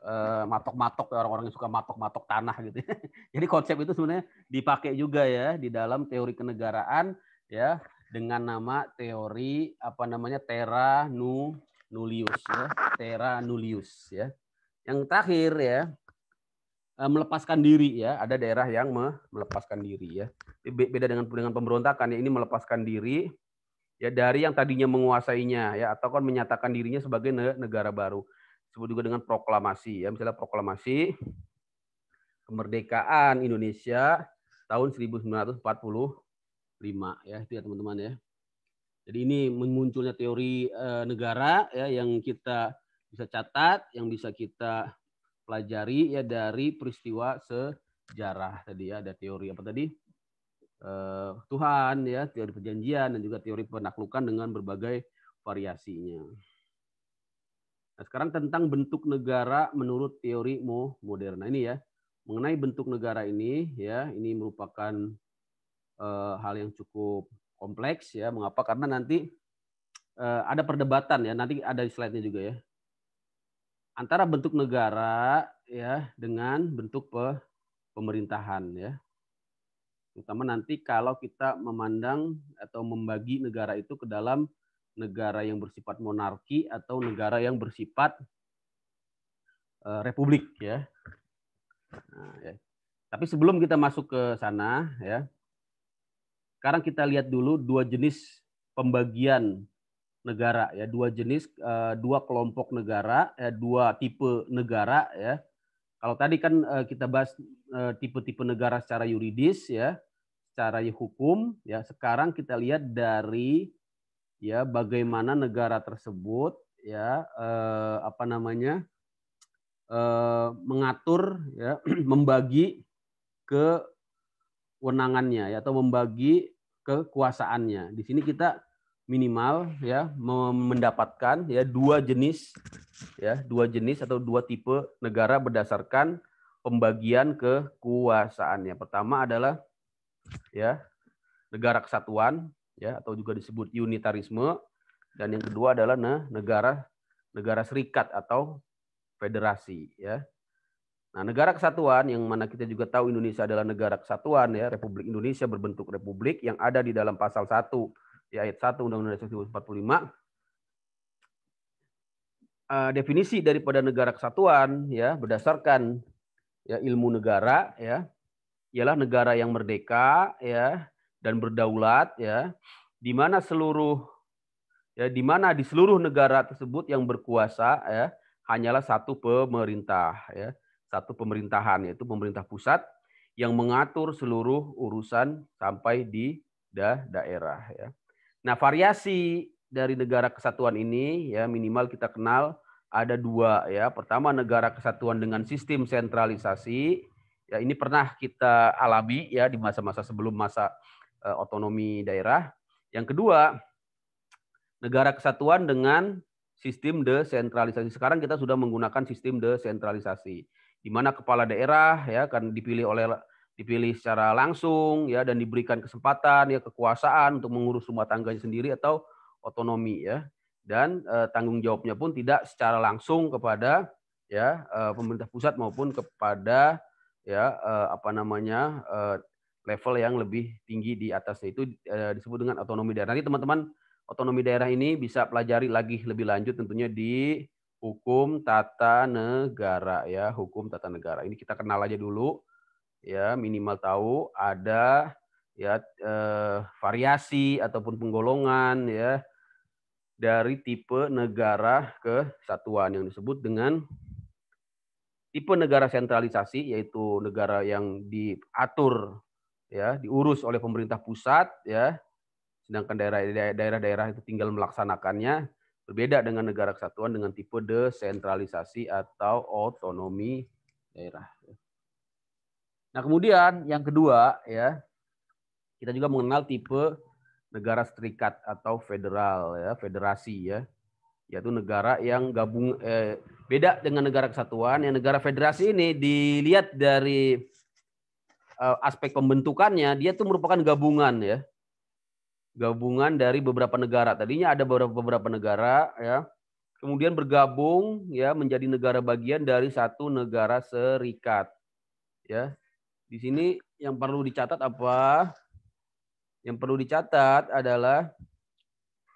Eh, matok-matok orang-orang yang suka matok-matok tanah gitu. Ya. Jadi konsep itu sebenarnya dipakai juga ya di dalam teori kenegaraan ya dengan nama teori apa namanya terra Nulius, nullius ya, terra nullius ya. Yang terakhir ya, Eh, melepaskan diri ya. Ada daerah yang melepaskan diri ya. Beda dengan dengan pemberontakan ya. Ini melepaskan diri ya dari yang tadinya menguasainya ya atau kan menyatakan dirinya sebagai negara baru. Disebut juga dengan proklamasi ya. Misalnya proklamasi kemerdekaan Indonesia tahun 1945 ya itu ya teman-teman ya. Jadi ini munculnya teori eh, negara ya yang kita bisa catat, yang bisa kita pelajari ya dari peristiwa sejarah tadi ya ada teori apa tadi eh, Tuhan ya teori perjanjian dan juga teori penaklukan dengan berbagai variasinya. Nah, sekarang tentang bentuk negara menurut teori Mo Moderna ini ya mengenai bentuk negara ini ya ini merupakan eh, hal yang cukup kompleks ya mengapa karena nanti eh, ada perdebatan ya nanti ada di slide-nya juga ya antara bentuk negara ya dengan bentuk pe pemerintahan ya. Terutama nanti kalau kita memandang atau membagi negara itu ke dalam negara yang bersifat monarki atau negara yang bersifat uh, republik ya. Nah, ya. Tapi sebelum kita masuk ke sana ya, sekarang kita lihat dulu dua jenis pembagian negara ya dua jenis eh, dua kelompok negara ya, dua tipe negara ya kalau tadi kan eh, kita bahas eh, tipe-tipe negara secara yuridis ya secara hukum ya sekarang kita lihat dari ya bagaimana negara tersebut ya apa namanya mengatur ya membagi kewenangannya ya, atau membagi kekuasaannya di sini kita minimal ya mendapatkan ya dua jenis ya dua jenis atau dua tipe negara berdasarkan pembagian kekuasaannya. Pertama adalah ya negara kesatuan ya atau juga disebut unitarisme dan yang kedua adalah nah, negara negara serikat atau federasi ya. Nah, negara kesatuan yang mana kita juga tahu Indonesia adalah negara kesatuan ya, Republik Indonesia berbentuk republik yang ada di dalam pasal 1 di ayat 1 Undang-Undang Dasar 1945 uh, eh, definisi daripada negara kesatuan ya berdasarkan ya ilmu negara ya ialah negara yang merdeka ya dan berdaulat ya di mana seluruh ya di mana di seluruh negara tersebut yang berkuasa ya hanyalah satu pemerintah ya satu pemerintahan yaitu pemerintah pusat yang mengatur seluruh urusan sampai di da daerah ya. Nah, variasi dari negara kesatuan ini ya minimal kita kenal ada dua ya. Pertama negara kesatuan dengan sistem sentralisasi. Ya, ini pernah kita alami ya di masa-masa sebelum masa uh, otonomi daerah. Yang kedua, negara kesatuan dengan sistem desentralisasi. Sekarang kita sudah menggunakan sistem desentralisasi di mana kepala daerah ya kan dipilih oleh dipilih secara langsung ya dan diberikan kesempatan ya kekuasaan untuk mengurus rumah tangganya sendiri atau otonomi ya dan eh, tanggung jawabnya pun tidak secara langsung kepada ya eh, pemerintah pusat maupun kepada ya eh, apa namanya eh, level yang lebih tinggi di atasnya itu eh, disebut dengan otonomi daerah. Nanti teman-teman otonomi daerah ini bisa pelajari lagi lebih lanjut tentunya di hukum tata negara ya hukum tata negara ini kita kenal aja dulu ya minimal tahu ada ya eh, variasi ataupun penggolongan ya dari tipe negara kesatuan yang disebut dengan tipe negara sentralisasi yaitu negara yang diatur ya diurus oleh pemerintah pusat ya sedangkan daerah-daerah itu tinggal melaksanakannya berbeda dengan negara kesatuan dengan tipe desentralisasi atau otonomi daerah. Ya. Nah, kemudian yang kedua ya, kita juga mengenal tipe negara serikat atau federal ya, federasi ya. Yaitu negara yang gabung eh, beda dengan negara kesatuan. Yang negara federasi ini dilihat dari eh, aspek pembentukannya, dia itu merupakan gabungan ya. Gabungan dari beberapa negara. Tadinya ada beberapa beberapa negara ya. Kemudian bergabung ya menjadi negara bagian dari satu negara serikat. Ya, di sini yang perlu dicatat apa? Yang perlu dicatat adalah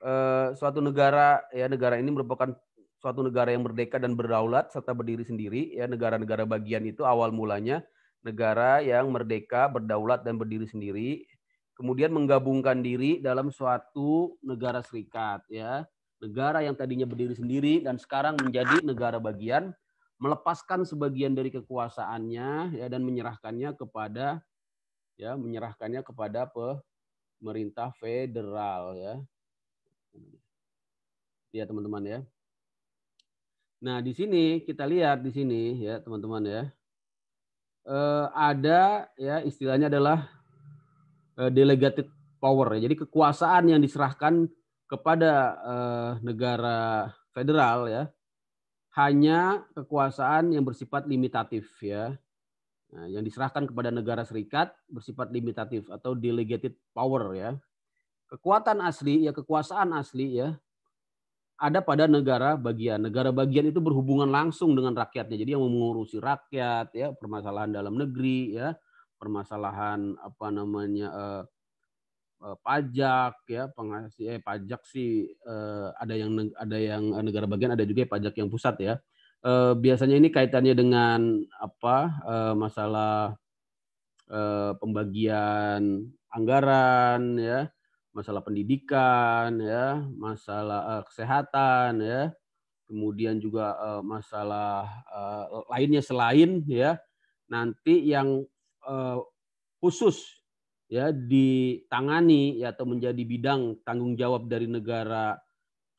eh, suatu negara ya negara ini merupakan suatu negara yang merdeka dan berdaulat serta berdiri sendiri ya negara-negara bagian itu awal mulanya negara yang merdeka, berdaulat dan berdiri sendiri kemudian menggabungkan diri dalam suatu negara serikat ya negara yang tadinya berdiri sendiri dan sekarang menjadi negara bagian melepaskan sebagian dari kekuasaannya ya, dan menyerahkannya kepada ya menyerahkannya kepada pemerintah federal ya. Ya teman-teman ya. Nah, di sini kita lihat di sini ya teman-teman ya. Eh, ada ya istilahnya adalah eh, delegated power ya. Jadi kekuasaan yang diserahkan kepada eh, negara federal ya hanya kekuasaan yang bersifat limitatif ya. Nah, yang diserahkan kepada negara serikat bersifat limitatif atau delegated power ya. Kekuatan asli ya kekuasaan asli ya ada pada negara bagian. Negara bagian itu berhubungan langsung dengan rakyatnya. Jadi yang mengurusi rakyat ya, permasalahan dalam negeri ya, permasalahan apa namanya eh, Eh, pajak ya pengasih eh, pajak sih eh, ada yang ada yang eh, negara bagian ada juga pajak yang pusat ya eh, biasanya ini kaitannya dengan apa eh, masalah eh, pembagian anggaran ya masalah pendidikan ya masalah eh, kesehatan ya kemudian juga eh, masalah eh, lainnya selain ya nanti yang eh, khusus ya ditangani ya, atau menjadi bidang tanggung jawab dari negara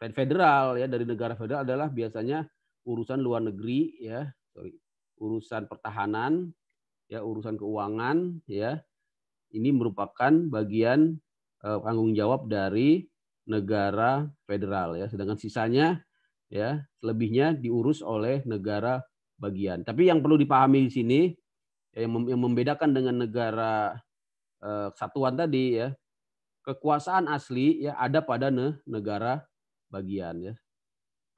federal ya dari negara federal adalah biasanya urusan luar negeri ya sorry urusan pertahanan ya urusan keuangan ya ini merupakan bagian eh, tanggung jawab dari negara federal ya sedangkan sisanya ya selebihnya diurus oleh negara bagian tapi yang perlu dipahami di sini ya, yang membedakan dengan negara Eh, kesatuan tadi ya kekuasaan asli ya ada pada ne, negara bagian ya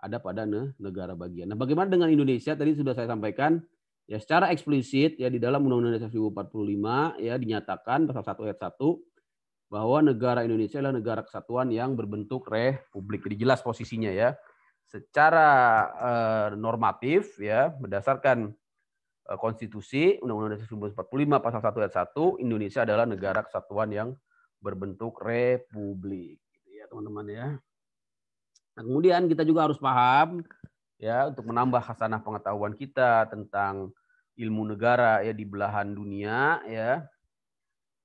ada pada ne, negara bagian. Nah, bagaimana dengan Indonesia? Tadi sudah saya sampaikan ya secara eksplisit ya di dalam Undang-Undang Dasar 1945 ya dinyatakan pasal 1 ayat 1 bahwa negara Indonesia adalah negara kesatuan yang berbentuk republik. Jadi jelas posisinya ya. Secara eh, normatif ya berdasarkan Eh, konstitusi Undang-Undang Dasar 1945 pasal 1 ayat 1 Indonesia adalah negara kesatuan yang berbentuk republik gitu ya teman-teman ya. Nah, kemudian kita juga harus paham ya untuk menambah khasanah pengetahuan kita tentang ilmu negara ya di belahan dunia ya.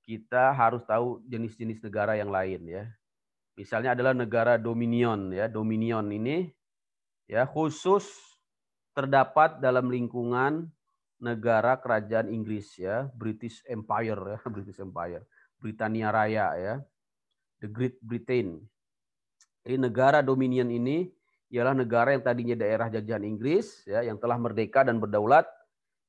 Kita harus tahu jenis-jenis negara yang lain ya. Misalnya adalah negara dominion ya. Dominion ini ya khusus terdapat dalam lingkungan negara kerajaan Inggris ya, British Empire ya, British Empire, Britania Raya ya, the Great Britain. Jadi negara dominion ini ialah negara yang tadinya daerah jajahan Inggris ya, yang telah merdeka dan berdaulat,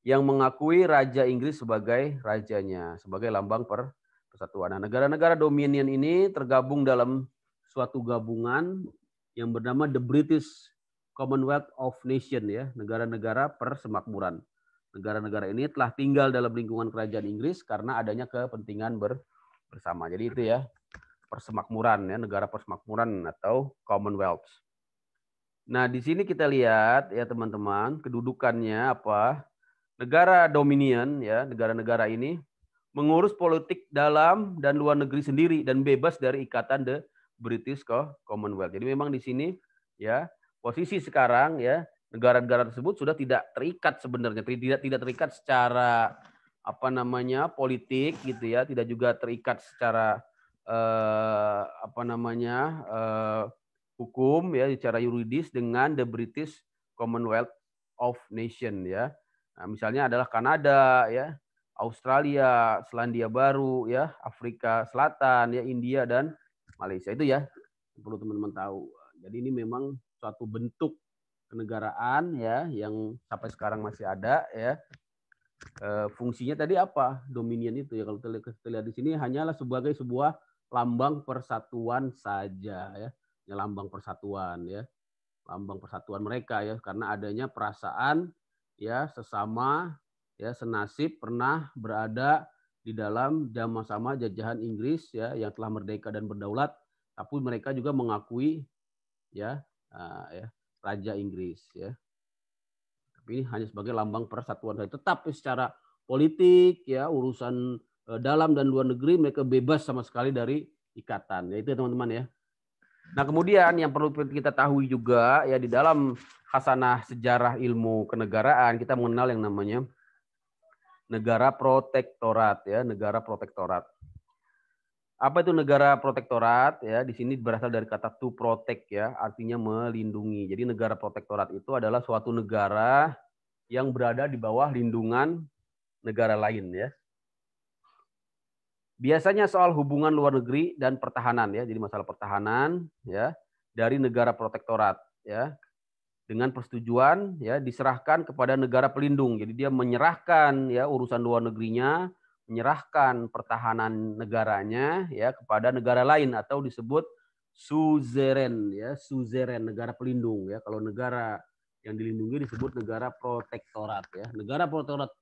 yang mengakui raja Inggris sebagai rajanya, sebagai lambang per persatuan. Nah, negara-negara dominion ini tergabung dalam suatu gabungan yang bernama The British Commonwealth of Nations ya, negara-negara persemakmuran negara-negara ini telah tinggal dalam lingkungan kerajaan Inggris karena adanya kepentingan ber bersama. Jadi itu ya persemakmuran ya negara persemakmuran atau Commonwealth. Nah di sini kita lihat ya teman-teman kedudukannya apa negara dominion ya negara-negara ini mengurus politik dalam dan luar negeri sendiri dan bebas dari ikatan the British Commonwealth. Jadi memang di sini ya posisi sekarang ya negara-negara tersebut sudah tidak terikat sebenarnya tidak tidak terikat secara apa namanya politik gitu ya tidak juga terikat secara eh, apa namanya eh, hukum ya secara yuridis dengan the British Commonwealth of Nation ya nah, misalnya adalah Kanada ya Australia Selandia Baru ya Afrika Selatan ya India dan Malaysia itu ya perlu teman-teman tahu jadi ini memang suatu bentuk kenegaraan ya yang sampai sekarang masih ada ya e, fungsinya tadi apa dominion itu ya kalau kita lihat di sini hanyalah sebagai sebuah lambang persatuan saja ya ya lambang persatuan ya lambang persatuan mereka ya karena adanya perasaan ya sesama ya senasib pernah berada di dalam jamaah sama jajahan Inggris ya yang telah merdeka dan berdaulat tapi mereka juga mengakui ya uh, ya Raja Inggris ya. Tapi ini hanya sebagai lambang persatuan saja. Tetapi secara politik ya urusan e, dalam dan luar negeri mereka bebas sama sekali dari ikatan. Ya itu teman-teman ya. Nah, kemudian yang perlu kita tahu juga ya di dalam khasanah sejarah ilmu kenegaraan kita mengenal yang namanya negara protektorat ya, negara protektorat apa itu negara protektorat ya di sini berasal dari kata to protect ya artinya melindungi jadi negara protektorat itu adalah suatu negara yang berada di bawah lindungan negara lain ya biasanya soal hubungan luar negeri dan pertahanan ya jadi masalah pertahanan ya dari negara protektorat ya dengan persetujuan ya diserahkan kepada negara pelindung jadi dia menyerahkan ya urusan luar negerinya menyerahkan pertahanan negaranya ya kepada negara lain atau disebut suzeren ya suzeren negara pelindung ya kalau negara yang dilindungi disebut negara protektorat ya negara protektorat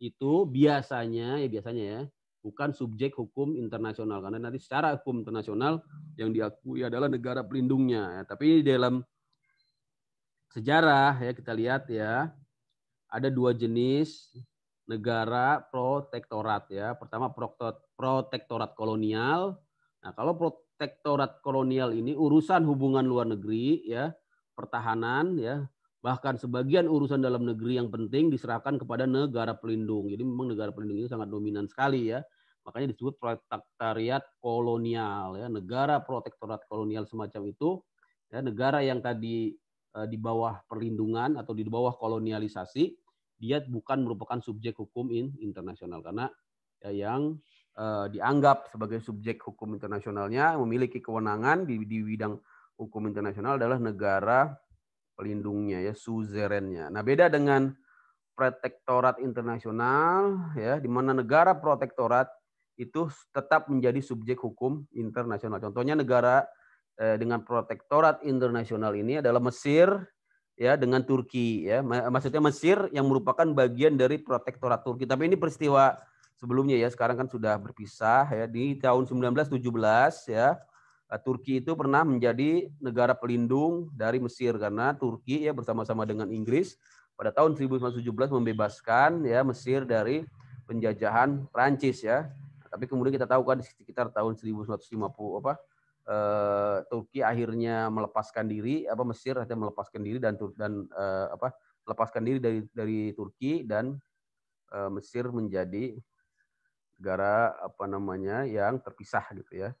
itu biasanya ya biasanya ya bukan subjek hukum internasional karena nanti secara hukum internasional yang diakui adalah negara pelindungnya ya, tapi dalam sejarah ya kita lihat ya ada dua jenis negara protektorat ya. Pertama protektorat kolonial. Nah, kalau protektorat kolonial ini urusan hubungan luar negeri ya, pertahanan ya, bahkan sebagian urusan dalam negeri yang penting diserahkan kepada negara pelindung. Jadi memang negara pelindung ini sangat dominan sekali ya. Makanya disebut protektariat kolonial ya, negara protektorat kolonial semacam itu ya, negara yang tadi eh, di bawah perlindungan atau di bawah kolonialisasi dia bukan merupakan subjek hukum in internasional karena ya, yang uh, dianggap sebagai subjek hukum internasionalnya memiliki kewenangan di, di bidang hukum internasional adalah negara pelindungnya ya suzerennya. Nah, beda dengan protektorat internasional ya di mana negara protektorat itu tetap menjadi subjek hukum internasional. Contohnya negara eh, dengan protektorat internasional ini adalah Mesir, ya dengan Turki ya maksudnya Mesir yang merupakan bagian dari protektorat Turki tapi ini peristiwa sebelumnya ya sekarang kan sudah berpisah ya di tahun 1917 ya eh, Turki itu pernah menjadi negara pelindung dari Mesir karena Turki ya bersama-sama dengan Inggris pada tahun 1917 membebaskan ya Mesir dari penjajahan Prancis ya tapi kemudian kita tahu kan di sekitar tahun 1950 apa Eh, Turki akhirnya melepaskan diri apa Mesir akhirnya melepaskan diri dan dan eh, apa lepaskan diri dari dari Turki dan eh, Mesir menjadi negara apa namanya yang terpisah gitu ya.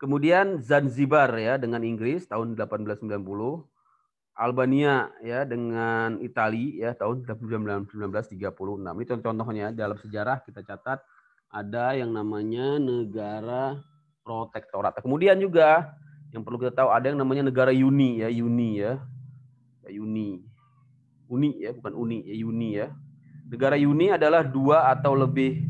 Kemudian Zanzibar ya dengan Inggris tahun 1890, Albania ya dengan Italia ya tahun 1936. Ini contoh-contohnya dalam sejarah kita catat ada yang namanya negara protektorat. Kemudian juga yang perlu kita tahu ada yang namanya negara uni ya, uni ya. ya. uni. Uni ya, bukan uni, ya uni ya. Negara uni adalah dua atau lebih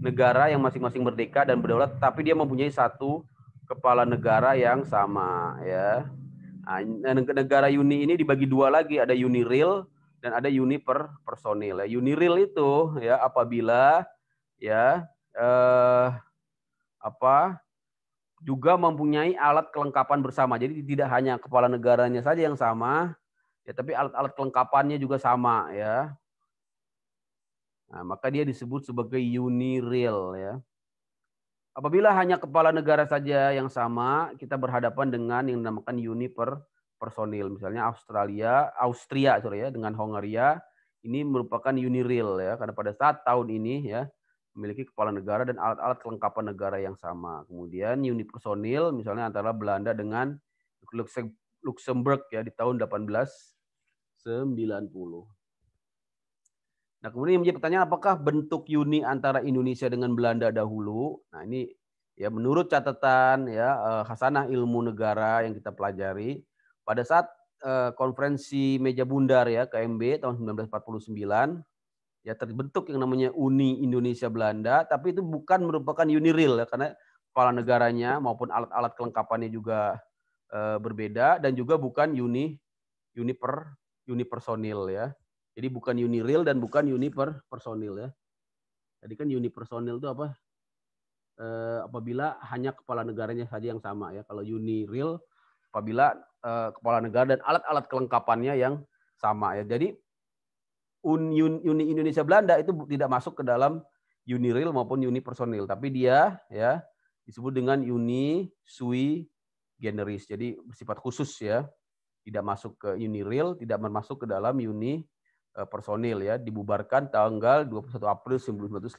negara yang masing-masing merdeka dan berdaulat tapi dia mempunyai satu kepala negara yang sama ya. Nah, eh, negara uni ini dibagi dua lagi, ada uni real dan ada uni per personil. Ya. Uni real itu ya apabila ya eh, apa juga mempunyai alat kelengkapan bersama. Jadi tidak hanya kepala negaranya saja yang sama, ya tapi alat-alat kelengkapannya juga sama ya. Nah, maka dia disebut sebagai uniril ya. Apabila hanya kepala negara saja yang sama, kita berhadapan dengan yang dinamakan uni per personil. Misalnya Australia, Austria sorry ya, dengan Hongaria ini merupakan uniril ya karena pada saat tahun ini ya memiliki kepala negara dan alat-alat kelengkapan negara yang sama. Kemudian unit personil misalnya antara Belanda dengan Luxembourg ya di tahun 1890. Nah, kemudian yang menjadi pertanyaan apakah bentuk uni antara Indonesia dengan Belanda dahulu? Nah, ini ya menurut catatan ya eh, khasanah ilmu negara yang kita pelajari pada saat eh, konferensi meja bundar ya KMB tahun 1949 ya terbentuk yang namanya Uni Indonesia Belanda, tapi itu bukan merupakan uni real ya, karena kepala negaranya maupun alat-alat kelengkapannya juga e, berbeda dan juga bukan uni uni per uni personil ya. Jadi bukan uni real dan bukan uni per personil ya. Tadi kan uni personil itu apa? E, apabila hanya kepala negaranya saja yang sama ya. Kalau uni real apabila e, kepala negara dan alat-alat kelengkapannya yang sama ya. Jadi Uni, Uni Indonesia Belanda itu tidak masuk ke dalam Uni Real maupun Uni Personil, tapi dia ya disebut dengan Uni Sui Generis. Jadi bersifat khusus ya, tidak masuk ke Uni Real, tidak masuk ke dalam Uni e, Personil ya, dibubarkan tanggal 21 April 1956.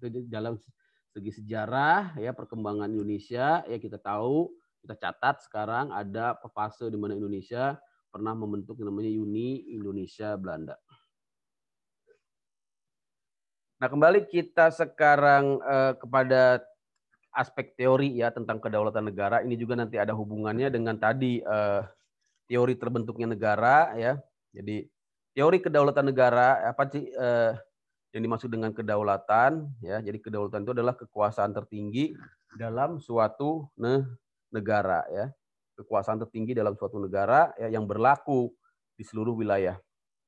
Itu dalam segi sejarah ya perkembangan Indonesia ya kita tahu kita catat sekarang ada fase di mana Indonesia pernah membentuk yang namanya Uni Indonesia Belanda. Nah, kembali kita sekarang eh, kepada aspek teori ya tentang kedaulatan negara. Ini juga nanti ada hubungannya dengan tadi eh, teori terbentuknya negara ya. Jadi teori kedaulatan negara apa sih eh, yang dimaksud dengan kedaulatan ya. Jadi kedaulatan itu adalah kekuasaan tertinggi dalam suatu ne negara ya. Kekuasaan tertinggi dalam suatu negara ya, yang berlaku di seluruh wilayah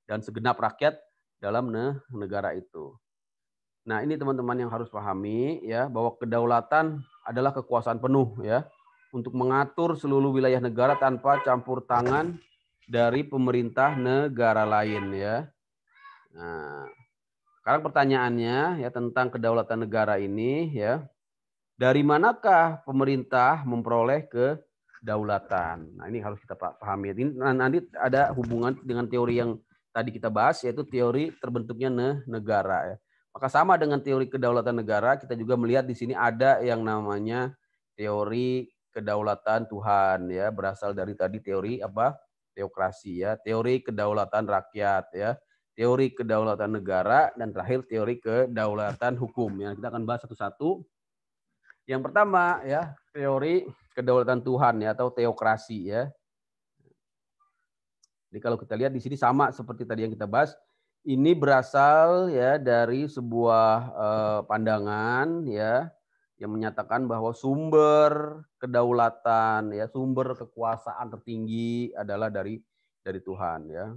dan segenap rakyat dalam ne negara itu. Nah, ini teman-teman yang harus pahami ya bahwa kedaulatan adalah kekuasaan penuh ya untuk mengatur seluruh wilayah negara tanpa campur tangan dari pemerintah negara lain ya. Nah, sekarang pertanyaannya ya tentang kedaulatan negara ini ya. Dari manakah pemerintah memperoleh kedaulatan? Nah, ini harus kita pahami. Ini nah, nanti ada hubungan dengan teori yang tadi kita bahas yaitu teori terbentuknya negara ya. Maka sama dengan teori kedaulatan negara, kita juga melihat di sini ada yang namanya teori kedaulatan Tuhan ya, berasal dari tadi teori apa? teokrasi ya, teori kedaulatan rakyat ya, teori kedaulatan negara dan terakhir teori kedaulatan hukum. Ya, kita akan bahas satu-satu. Yang pertama ya, teori kedaulatan Tuhan ya atau teokrasi ya. Jadi kalau kita lihat di sini sama seperti tadi yang kita bahas, ini berasal ya dari sebuah eh, pandangan ya yang menyatakan bahwa sumber kedaulatan ya sumber kekuasaan tertinggi adalah dari dari Tuhan ya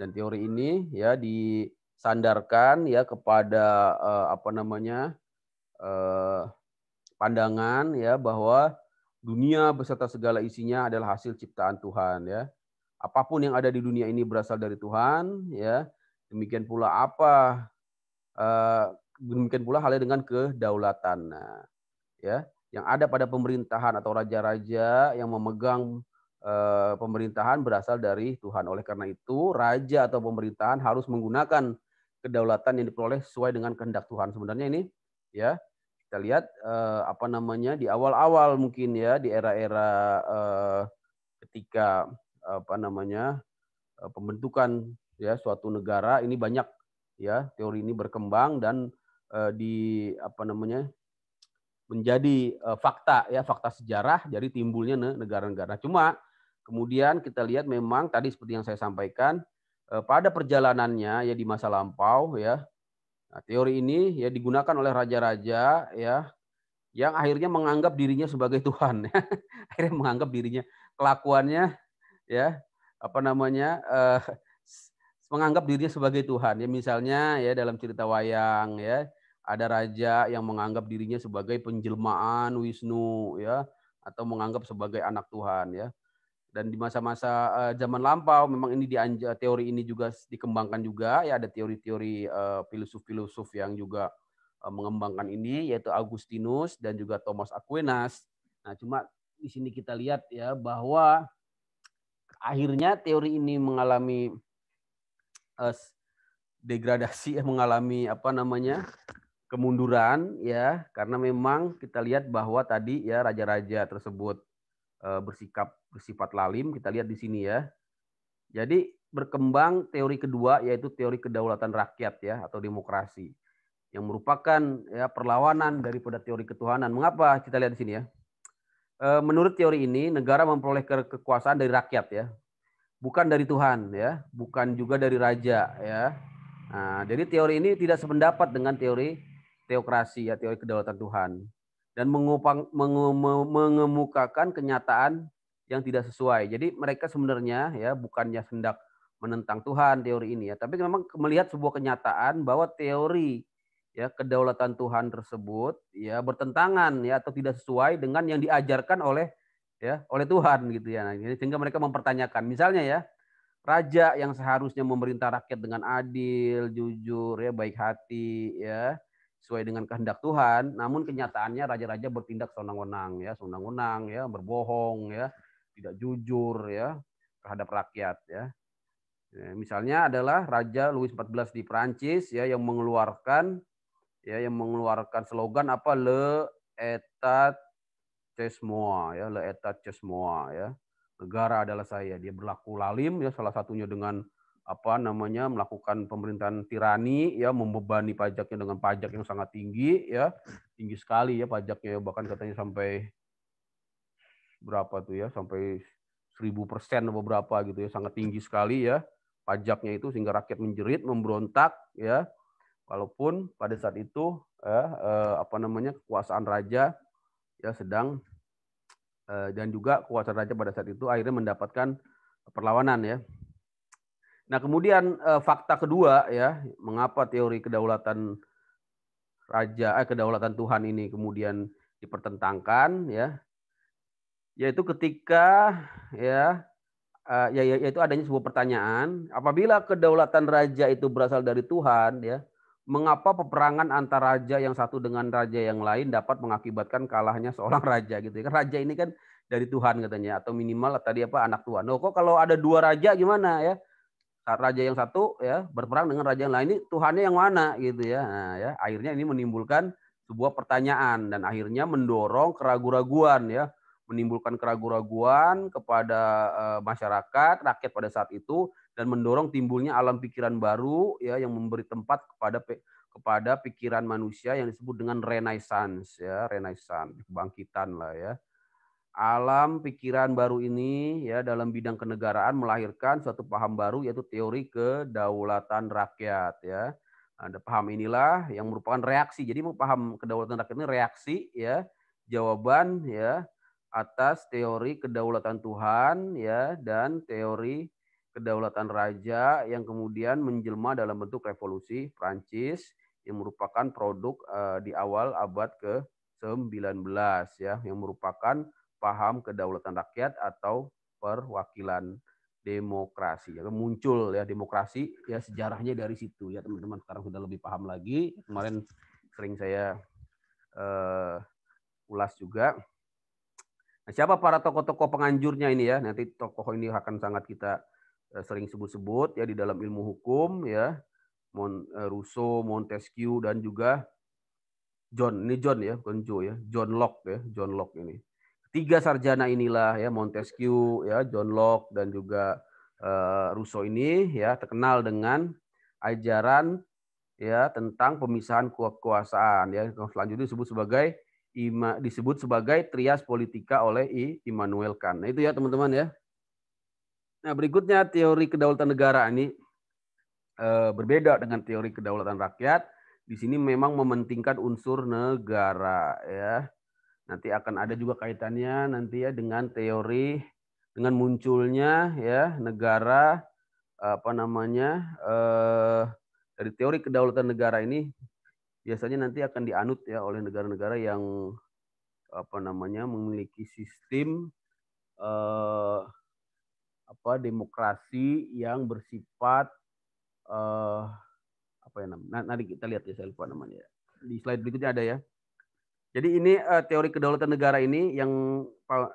dan teori ini ya disandarkan ya kepada eh, apa namanya eh, pandangan ya bahwa dunia beserta segala isinya adalah hasil ciptaan Tuhan ya apapun yang ada di dunia ini berasal dari Tuhan ya Demikian pula apa uh, demikian pula halnya dengan kedaulatan. Nah, ya, yang ada pada pemerintahan atau raja-raja yang memegang uh, pemerintahan berasal dari Tuhan. Oleh karena itu, raja atau pemerintahan harus menggunakan kedaulatan yang diperoleh sesuai dengan kehendak Tuhan. Sebenarnya ini ya kita lihat eh, apa namanya di awal-awal mungkin ya di era-era eh, ketika apa namanya eh, pembentukan ya suatu negara ini banyak ya teori ini berkembang dan uh, di apa namanya menjadi uh, fakta ya fakta sejarah dari timbulnya negara-negara. Cuma kemudian kita lihat memang tadi seperti yang saya sampaikan uh, pada perjalanannya ya di masa lampau ya nah, teori ini ya digunakan oleh raja-raja ya yang akhirnya menganggap dirinya sebagai Tuhan ya. akhirnya menganggap dirinya kelakuannya ya apa namanya uh, menganggap dirinya sebagai Tuhan. Ya misalnya ya dalam cerita wayang ya ada raja yang menganggap dirinya sebagai penjelmaan Wisnu ya atau menganggap sebagai anak Tuhan ya. Dan di masa-masa eh, zaman lampau memang ini di teori ini juga dikembangkan juga ya ada teori-teori uh, filosof-filosof yang juga uh, mengembangkan ini yaitu Agustinus dan juga Thomas Aquinas. Nah, cuma di sini kita lihat ya bahwa akhirnya teori ini mengalami uh, degradasi eh, mengalami apa namanya kemunduran ya karena memang kita lihat bahwa tadi ya raja-raja tersebut uh, bersikap bersifat lalim kita lihat di sini ya jadi berkembang teori kedua yaitu teori kedaulatan rakyat ya atau demokrasi yang merupakan ya perlawanan daripada teori ketuhanan mengapa kita lihat di sini ya eh, menurut teori ini negara memperoleh kekuasaan dari rakyat ya bukan dari Tuhan ya, bukan juga dari raja ya. Nah, jadi teori ini tidak sependapat dengan teori teokrasi ya, teori kedaulatan Tuhan dan mengupang, menge, mengemukakan kenyataan yang tidak sesuai. Jadi mereka sebenarnya ya bukannya hendak menentang Tuhan teori ini ya, tapi memang melihat sebuah kenyataan bahwa teori ya kedaulatan Tuhan tersebut ya bertentangan ya atau tidak sesuai dengan yang diajarkan oleh ya oleh Tuhan gitu ya. Nah, sehingga mereka mempertanyakan. Misalnya ya, raja yang seharusnya memerintah rakyat dengan adil, jujur, ya baik hati, ya sesuai dengan kehendak Tuhan, namun kenyataannya raja-raja bertindak sewenang-wenang ya, sewenang-wenang ya, berbohong ya, tidak jujur ya terhadap rakyat ya. ya misalnya adalah Raja Louis XIV di Prancis ya yang mengeluarkan ya yang mengeluarkan slogan apa le etat Cesmoa ya, le eta Cesmoa ya. Negara adalah saya. Dia berlaku lalim ya salah satunya dengan apa namanya melakukan pemerintahan tirani ya membebani pajaknya dengan pajak yang sangat tinggi ya tinggi sekali ya pajaknya bahkan katanya sampai berapa tuh ya sampai seribu persen atau berapa gitu ya sangat tinggi sekali ya pajaknya itu sehingga rakyat menjerit memberontak ya walaupun pada saat itu ya, eh, apa namanya kekuasaan raja ya sedang eh, dan juga kekuasaan raja pada saat itu akhirnya mendapatkan perlawanan ya. Nah kemudian eh, fakta kedua ya mengapa teori kedaulatan raja eh, kedaulatan Tuhan ini kemudian dipertentangkan ya yaitu ketika ya eh, ya, ya yaitu adanya sebuah pertanyaan apabila kedaulatan raja itu berasal dari Tuhan ya mengapa peperangan antara raja yang satu dengan raja yang lain dapat mengakibatkan kalahnya seorang raja gitu ya? kan raja ini kan dari Tuhan katanya atau minimal tadi apa anak Tuhan. nah, kok kalau ada dua raja gimana ya? Raja yang satu ya berperang dengan raja yang lain ini Tuhannya yang mana gitu ya. Nah, ya akhirnya ini menimbulkan sebuah pertanyaan dan akhirnya mendorong keraguan-raguan ya, menimbulkan keraguan-raguan kepada eh, masyarakat, rakyat pada saat itu dan mendorong timbulnya alam pikiran baru ya yang memberi tempat kepada kepada pikiran manusia yang disebut dengan renaissance ya renaissance kebangkitan lah ya alam pikiran baru ini ya dalam bidang kenegaraan melahirkan suatu paham baru yaitu teori kedaulatan rakyat ya ada paham inilah yang merupakan reaksi jadi paham kedaulatan rakyat ini reaksi ya jawaban ya atas teori kedaulatan Tuhan ya dan teori kedaulatan raja yang kemudian menjelma dalam bentuk revolusi Prancis yang merupakan produk eh, di awal abad ke-19 ya yang merupakan paham kedaulatan rakyat atau perwakilan demokrasi ya muncul ya demokrasi ya sejarahnya dari situ ya teman-teman sekarang sudah lebih paham lagi kemarin sering saya uh, ulas juga nah, siapa para tokoh-tokoh penganjurnya ini ya nanti tokoh ini akan sangat kita Eh, sering sebut-sebut ya di dalam ilmu hukum ya Mon, eh, Rousseau, Montesquieu dan juga John ini John ya bukan Joe ya John Locke ya John Locke ini tiga sarjana inilah ya Montesquieu ya John Locke dan juga uh, Rousseau ini ya terkenal dengan ajaran ya tentang pemisahan kekuasaan ya selanjutnya disebut sebagai disebut sebagai trias politika oleh Immanuel Kant. Nah itu ya teman-teman ya. Nah, berikutnya teori kedaulatan negara ini e, berbeda dengan teori kedaulatan rakyat. Di sini memang mementingkan unsur negara ya. Nanti akan ada juga kaitannya nanti ya dengan teori dengan munculnya ya negara apa namanya eh, dari teori kedaulatan negara ini biasanya nanti akan dianut ya oleh negara-negara yang apa namanya memiliki sistem eh, apa demokrasi yang bersifat uh, apa ya namanya? Nanti kita lihat ya saya lupa namanya. Di slide berikutnya ada ya. Jadi ini uh, teori kedaulatan negara ini yang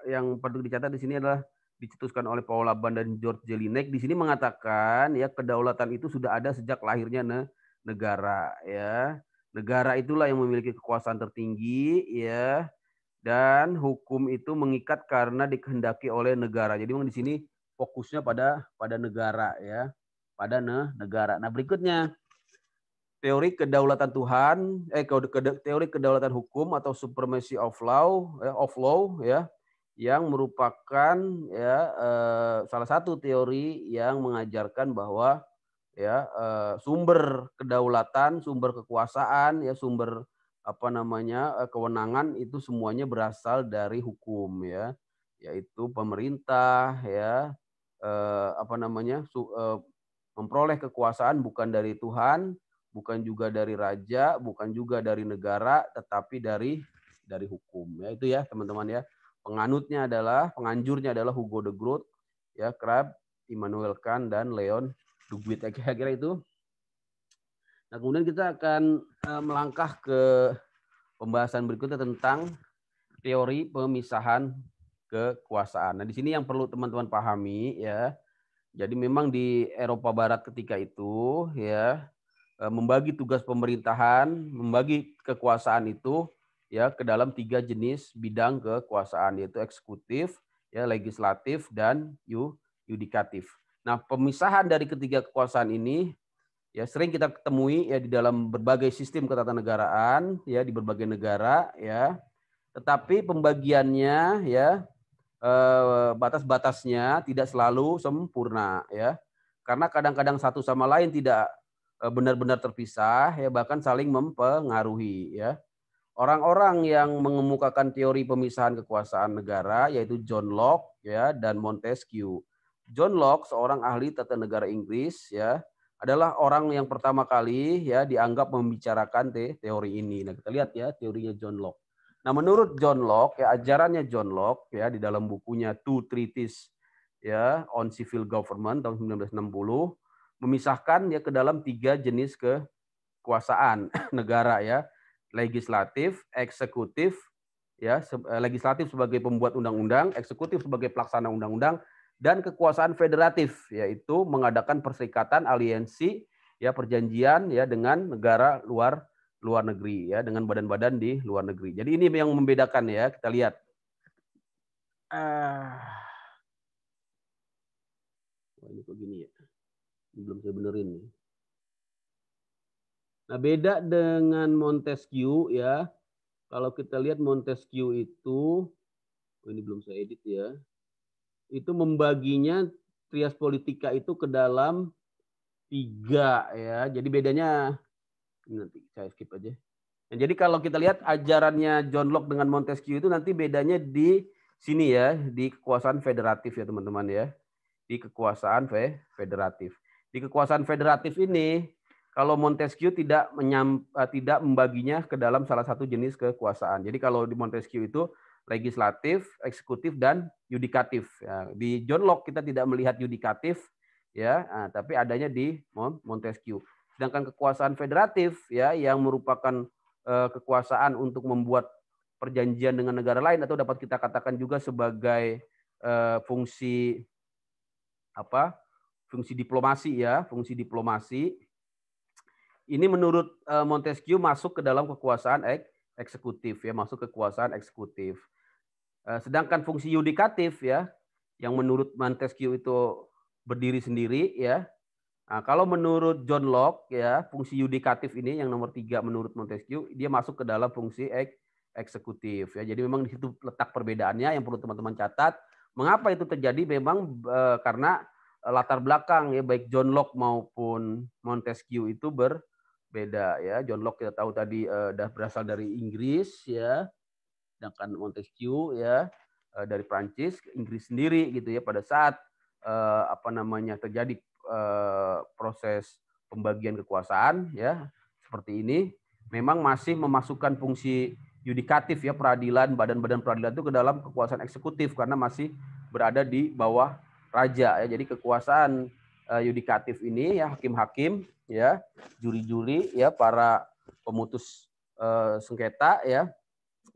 yang perlu dicatat di sini adalah dicetuskan oleh Paul Laban dan George Jelinek di sini mengatakan ya kedaulatan itu sudah ada sejak lahirnya ne, negara ya. Negara itulah yang memiliki kekuasaan tertinggi ya dan hukum itu mengikat karena dikehendaki oleh negara. Jadi memang di sini fokusnya pada pada negara ya, pada ne, negara. Nah, berikutnya teori kedaulatan Tuhan, eh teori kedaulatan hukum atau supremacy of law, eh, of law ya, yang merupakan ya eh, salah satu teori yang mengajarkan bahwa ya eh, sumber kedaulatan, sumber kekuasaan, ya sumber apa namanya eh, kewenangan itu semuanya berasal dari hukum ya yaitu pemerintah ya eh, apa namanya su, eh, memperoleh kekuasaan bukan dari Tuhan, bukan juga dari raja, bukan juga dari negara, tetapi dari dari hukum. Ya itu ya teman-teman ya. Penganutnya adalah penganjurnya adalah Hugo de Groot, ya Krab Immanuel Kant dan Leon Duguid. kira-kira itu. Nah, kemudian kita akan eh, melangkah ke pembahasan berikutnya tentang teori pemisahan kekuasaan. Nah, di sini yang perlu teman-teman pahami ya. Jadi memang di Eropa Barat ketika itu ya e, membagi tugas pemerintahan, membagi kekuasaan itu ya ke dalam tiga jenis bidang kekuasaan yaitu eksekutif, ya legislatif dan yudikatif. Nah, pemisahan dari ketiga kekuasaan ini ya sering kita ketemui ya di dalam berbagai sistem ketatanegaraan ya di berbagai negara ya. Tetapi pembagiannya ya Eh, batas-batasnya tidak selalu sempurna ya. Karena kadang-kadang satu sama lain tidak eh, benar-benar terpisah ya bahkan saling mempengaruhi ya. Orang-orang yang mengemukakan teori pemisahan kekuasaan negara yaitu John Locke ya dan Montesquieu. John Locke seorang ahli tata negara Inggris ya adalah orang yang pertama kali ya dianggap membicarakan teori ini. Nah, kita lihat ya teorinya John Locke. Nah, menurut John Locke, ya, ajarannya John Locke ya di dalam bukunya Two Treatises ya on Civil Government tahun 1960 memisahkan ya ke dalam tiga jenis kekuasaan negara ya, legislatif, eksekutif, ya eh, legislatif sebagai pembuat undang-undang, eksekutif sebagai pelaksana undang-undang, dan kekuasaan federatif yaitu mengadakan perserikatan aliansi ya perjanjian ya dengan negara luar luar negeri ya dengan badan-badan di luar negeri. Jadi ini yang membedakan ya kita lihat. Ah. Wah, ini kok gini ya? Ini belum saya benerin nih. Nah beda dengan Montesquieu ya. Kalau kita lihat Montesquieu itu, oh ini belum saya edit ya. Itu membaginya trias politika itu ke dalam tiga ya. Jadi bedanya nanti saya skip aja. Nah, jadi kalau kita lihat ajarannya John Locke dengan Montesquieu itu nanti bedanya di sini ya, di kekuasaan federatif ya teman-teman ya. Di kekuasaan fe federatif. Di kekuasaan federatif ini kalau Montesquieu tidak menyam, eh, tidak membaginya ke dalam salah satu jenis kekuasaan. Jadi kalau di Montesquieu itu legislatif, eksekutif dan yudikatif. Ya, di John Locke kita tidak melihat yudikatif ya, nah, tapi adanya di Montesquieu. Sedangkan kekuasaan federatif ya yang merupakan uh, kekuasaan untuk membuat perjanjian dengan negara lain atau dapat kita katakan juga sebagai uh, fungsi apa? fungsi diplomasi ya, fungsi diplomasi. Ini menurut uh, Montesquieu masuk ke dalam kekuasaan ek eksekutif ya, masuk kekuasaan eksekutif. uh, sedangkan fungsi yudikatif ya yang menurut Montesquieu itu berdiri sendiri ya Nah, kalau menurut John Locke ya fungsi yudikatif ini yang nomor tiga menurut Montesquieu dia masuk ke dalam fungsi ek eksekutif ya. Jadi memang di situ letak perbedaannya yang perlu teman-teman catat. Mengapa itu terjadi? Memang e, karena latar belakang ya baik John Locke maupun Montesquieu itu berbeda ya. John Locke kita tahu tadi e, dah berasal dari Inggris ya. Sedangkan Montesquieu ya e, dari Prancis Inggris sendiri gitu ya pada saat apa namanya terjadi Eh, proses pembagian kekuasaan ya seperti ini memang masih memasukkan fungsi yudikatif ya peradilan badan-badan peradilan itu ke dalam kekuasaan eksekutif karena masih berada di bawah raja ya jadi kekuasaan eh, yudikatif ini ya hakim-hakim ya juri-juri ya para pemutus eh, sengketa ya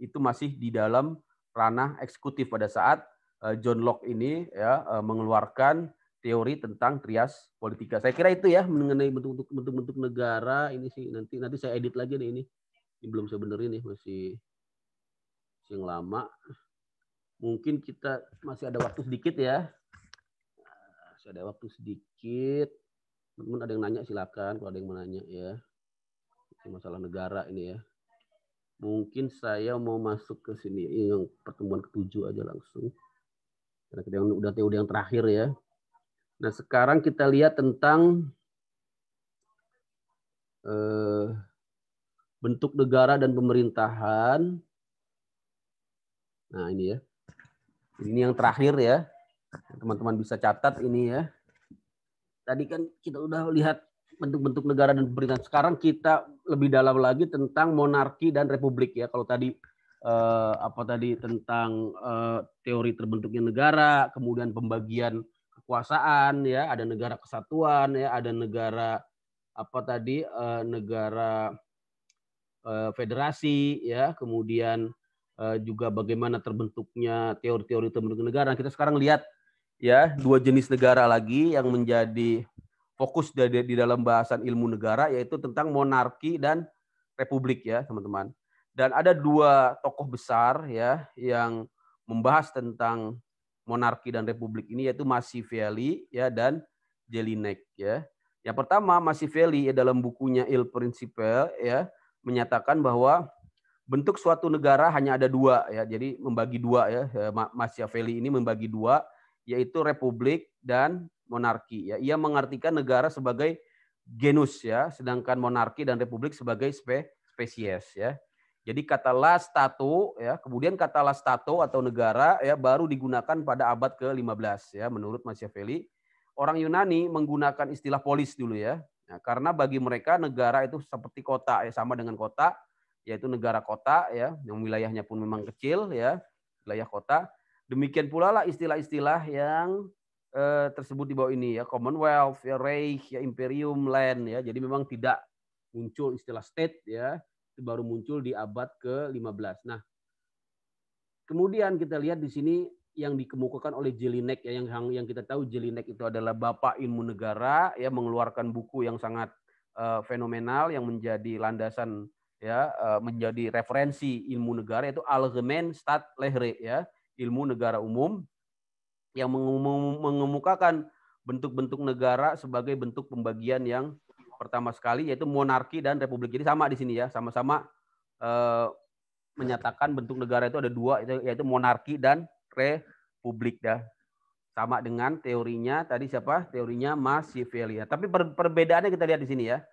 itu masih di dalam ranah eksekutif pada saat eh, John Locke ini ya mengeluarkan teori tentang trias politika. Saya kira itu ya mengenai bentuk-bentuk bentuk-bentuk negara ini sih nanti nanti saya edit lagi nih ini. Ini belum saya benerin nih masih, masih yang lama. Mungkin kita masih ada waktu sedikit ya. Masih ada waktu sedikit. Teman-teman ada yang nanya silakan kalau ada yang mau nanya ya. Ini masalah negara ini ya. Mungkin saya mau masuk ke sini yang pertemuan ketujuh aja langsung. Karena kita udah udah teori yang terakhir ya. Nah, sekarang kita lihat tentang eh, bentuk negara dan pemerintahan. Nah, ini ya. Ini yang terakhir ya. Teman-teman bisa catat ini ya. Tadi kan kita udah lihat bentuk-bentuk negara dan pemerintahan. Sekarang kita lebih dalam lagi tentang monarki dan republik ya. Kalau tadi eh, apa tadi tentang eh, teori terbentuknya negara, kemudian pembagian kekuasaan ya, ada negara kesatuan ya, ada negara apa tadi eh, negara eh, federasi ya, kemudian eh, juga bagaimana terbentuknya teori-teori terbentuk negara. Kita sekarang lihat ya dua jenis negara lagi yang menjadi fokus di, di dalam bahasan ilmu negara yaitu tentang monarki dan republik ya teman-teman dan ada dua tokoh besar ya yang membahas tentang monarki dan republik ini yaitu Machiavelli ya dan Jelinek ya. Yang pertama Machiavelli ya, dalam bukunya Il Principe ya menyatakan bahwa bentuk suatu negara hanya ada dua ya. Jadi membagi dua ya eh, Machiavelli ini membagi dua yaitu republik dan monarki ya. Ia mengartikan negara sebagai genus ya, sedangkan monarki dan republik sebagai spe spesies ya. Jadi kata la stato ya, kemudian kata la stato atau negara ya baru digunakan pada abad ke-15 ya menurut Machiavelli. Orang Yunani menggunakan istilah polis dulu ya. Nah, karena bagi mereka negara itu seperti kota ya sama dengan kota yaitu negara kota ya yang wilayahnya pun memang kecil ya, wilayah kota. Demikian pula lah istilah-istilah yang eh, tersebut di bawah ini ya Commonwealth, ya Reich, ya Imperium, land ya. Jadi memang tidak muncul istilah state ya baru muncul di abad ke-15. Nah, kemudian kita lihat di sini yang dikemukakan oleh Jelinek ya yang yang kita tahu Jelinek itu adalah bapak ilmu negara ya mengeluarkan buku yang sangat uh, fenomenal yang menjadi landasan ya uh, menjadi referensi ilmu negara yaitu Allgemein Stadtlehre ya ilmu negara umum yang mengemukakan bentuk-bentuk negara sebagai bentuk pembagian yang pertama sekali yaitu monarki dan republik. Jadi sama di sini ya, sama-sama eh, menyatakan bentuk negara itu ada dua yaitu monarki dan republik dah Sama dengan teorinya tadi siapa? Teorinya Machiavelli. Ya. Tapi perbedaannya kita lihat di sini ya.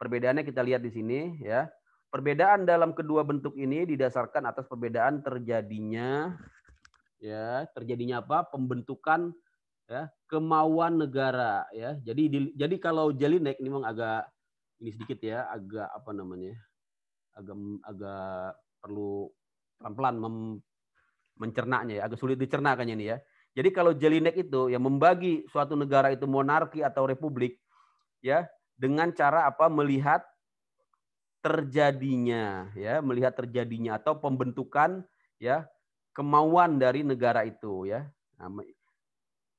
Perbedaannya kita lihat di sini ya. Perbedaan dalam kedua bentuk ini didasarkan atas perbedaan terjadinya ya, terjadinya apa? pembentukan ya kemauan negara ya jadi di, jadi kalau naik ini memang agak ini sedikit ya agak apa namanya agak agak perlu pelan-pelan mencernanya ya agak sulit dicerna kayaknya ini ya jadi kalau jeli naik itu ya membagi suatu negara itu monarki atau republik ya dengan cara apa melihat terjadinya ya melihat terjadinya atau pembentukan ya kemauan dari negara itu ya nah,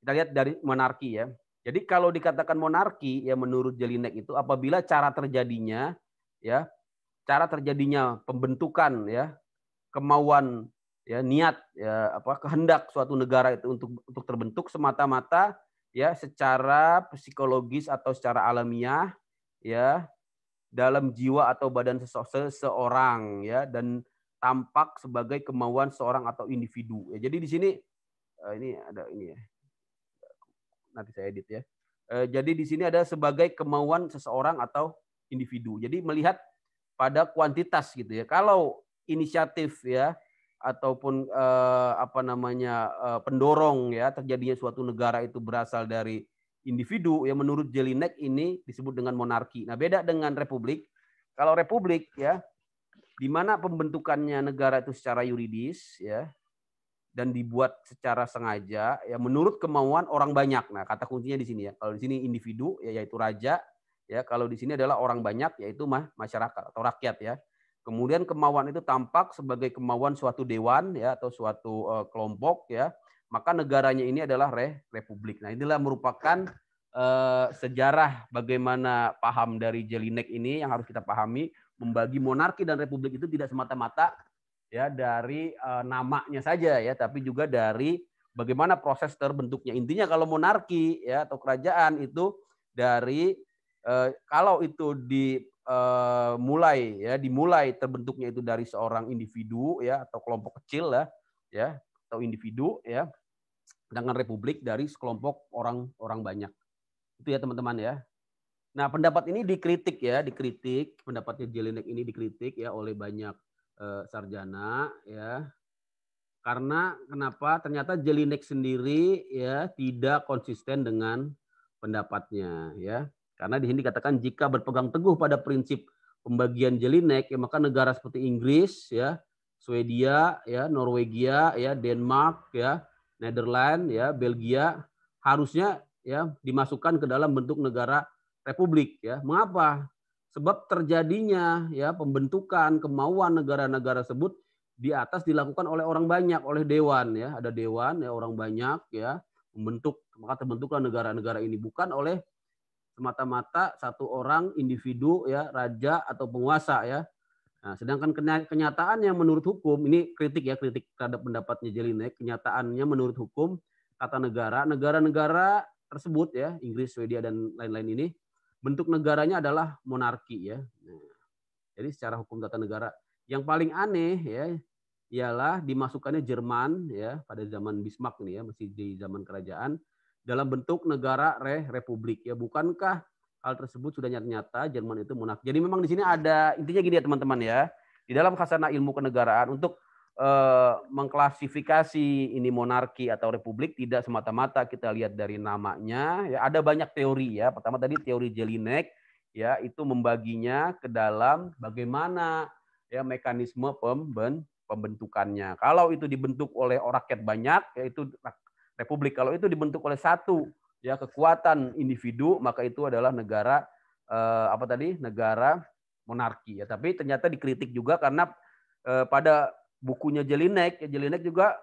kita lihat dari monarki ya. Jadi kalau dikatakan monarki ya menurut Jelinek itu apabila cara terjadinya ya cara terjadinya pembentukan ya kemauan ya niat ya apa kehendak suatu negara itu untuk untuk terbentuk semata-mata ya secara psikologis atau secara alamiah ya dalam jiwa atau badan seseorang ya dan tampak sebagai kemauan seorang atau individu. Ya, jadi di sini eh, ini ada ini ya nanti saya edit ya. Eh, jadi di sini ada sebagai kemauan seseorang atau individu. Jadi melihat pada kuantitas gitu ya. Kalau inisiatif ya ataupun eh, apa namanya eh, pendorong ya terjadinya suatu negara itu berasal dari individu yang menurut Jelinek ini disebut dengan monarki. Nah, beda dengan republik. Kalau republik ya di mana pembentukannya negara itu secara yuridis ya dan dibuat secara sengaja ya menurut kemauan orang banyak. Nah, kata kuncinya di sini ya. Kalau di sini individu ya yaitu raja, ya kalau di sini adalah orang banyak yaitu mah masyarakat atau rakyat ya. Kemudian kemauan itu tampak sebagai kemauan suatu dewan ya atau suatu uh, kelompok ya. Maka negaranya ini adalah re republik. Nah, inilah merupakan uh, sejarah bagaimana paham dari Jelinek ini yang harus kita pahami membagi monarki dan republik itu tidak semata-mata ya dari uh, namanya saja ya, tapi juga dari bagaimana proses terbentuknya. Intinya kalau monarki ya atau kerajaan itu dari uh, kalau itu dimulai eh, Uh, ya dimulai terbentuknya itu dari seorang individu ya atau kelompok kecil lah ya atau individu ya sedangkan republik dari sekelompok orang orang banyak itu ya teman-teman ya nah pendapat ini dikritik ya dikritik pendapatnya Jelinek ini dikritik ya oleh banyak eh, sarjana ya. Karena kenapa? Ternyata Jelinek sendiri ya tidak konsisten dengan pendapatnya ya. Karena di sini dikatakan jika berpegang teguh pada prinsip pembagian Jelinek ya maka negara seperti Inggris ya, Swedia ya, Norwegia ya, Denmark ya, Netherlands ya, Belgia harusnya ya dimasukkan ke dalam bentuk negara republik ya. Mengapa? Sebab terjadinya ya pembentukan kemauan negara-negara tersebut di atas dilakukan oleh orang banyak, oleh dewan ya, ada dewan ya orang banyak ya membentuk maka terbentuklah negara-negara ini bukan oleh semata-mata satu orang individu ya raja atau penguasa ya. Nah, sedangkan kenyataan yang menurut hukum ini kritik ya kritik terhadap pendapatnya Jelinek, kenyataannya menurut hukum kata negara, negara-negara tersebut ya Inggris, Swedia dan lain-lain ini Bentuk negaranya adalah monarki ya. Nah, jadi secara hukum tata negara yang paling aneh ya ialah dimasukkannya Jerman ya pada zaman Bismarck nih ya masih di zaman kerajaan dalam bentuk negara re republik ya bukankah hal tersebut sudah nyata-nyata Jerman itu monarki. Jadi memang di sini ada intinya gini ya teman-teman ya. Di dalam khasana ilmu kenegaraan untuk Eh, mengklasifikasi ini monarki atau republik tidak semata-mata kita lihat dari namanya. Ya, ada banyak teori ya. Pertama tadi teori Jelinek ya itu membaginya ke dalam bagaimana ya mekanisme pemben, pembentukannya. Kalau itu dibentuk oleh rakyat banyak yaitu republik. Kalau itu dibentuk oleh satu ya kekuatan individu maka itu adalah negara eh, apa tadi? negara monarki ya. Tapi ternyata dikritik juga karena eh, pada bukunya Jelinek, ya, Jelinek juga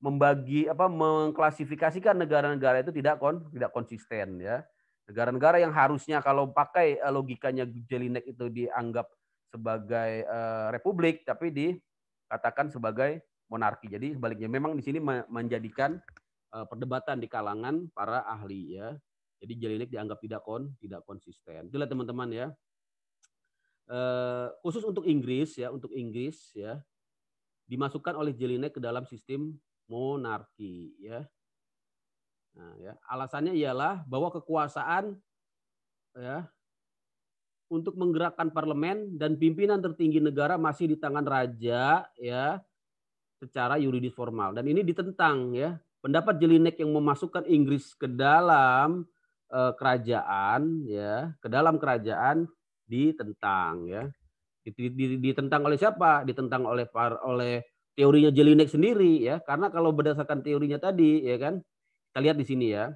membagi apa mengklasifikasikan negara-negara itu tidak kon tidak konsisten ya. Negara-negara yang harusnya kalau pakai eh, logikanya Jelinek itu dianggap sebagai eh, republik tapi dikatakan sebagai monarki. Jadi sebaliknya memang di sini menjadikan eh, perdebatan di kalangan para ahli ya. Jadi Jelinek dianggap tidak kon tidak konsisten. Itulah teman-teman ya. khusus untuk Inggris ya, untuk Inggris ya dimasukkan oleh Jelinek ke dalam sistem monarki ya. Nah, ya. Alasannya ialah bahwa kekuasaan ya untuk menggerakkan parlemen dan pimpinan tertinggi negara masih di tangan raja ya secara yuridis formal dan ini ditentang ya. Pendapat Jelinek yang memasukkan Inggris ke dalam uh, kerajaan ya, ke dalam kerajaan ditentang ya. Ditentang oleh siapa? Ditentang oleh par, oleh teorinya Jelinek sendiri ya. Karena kalau berdasarkan teorinya tadi ya kan, kita lihat di sini ya.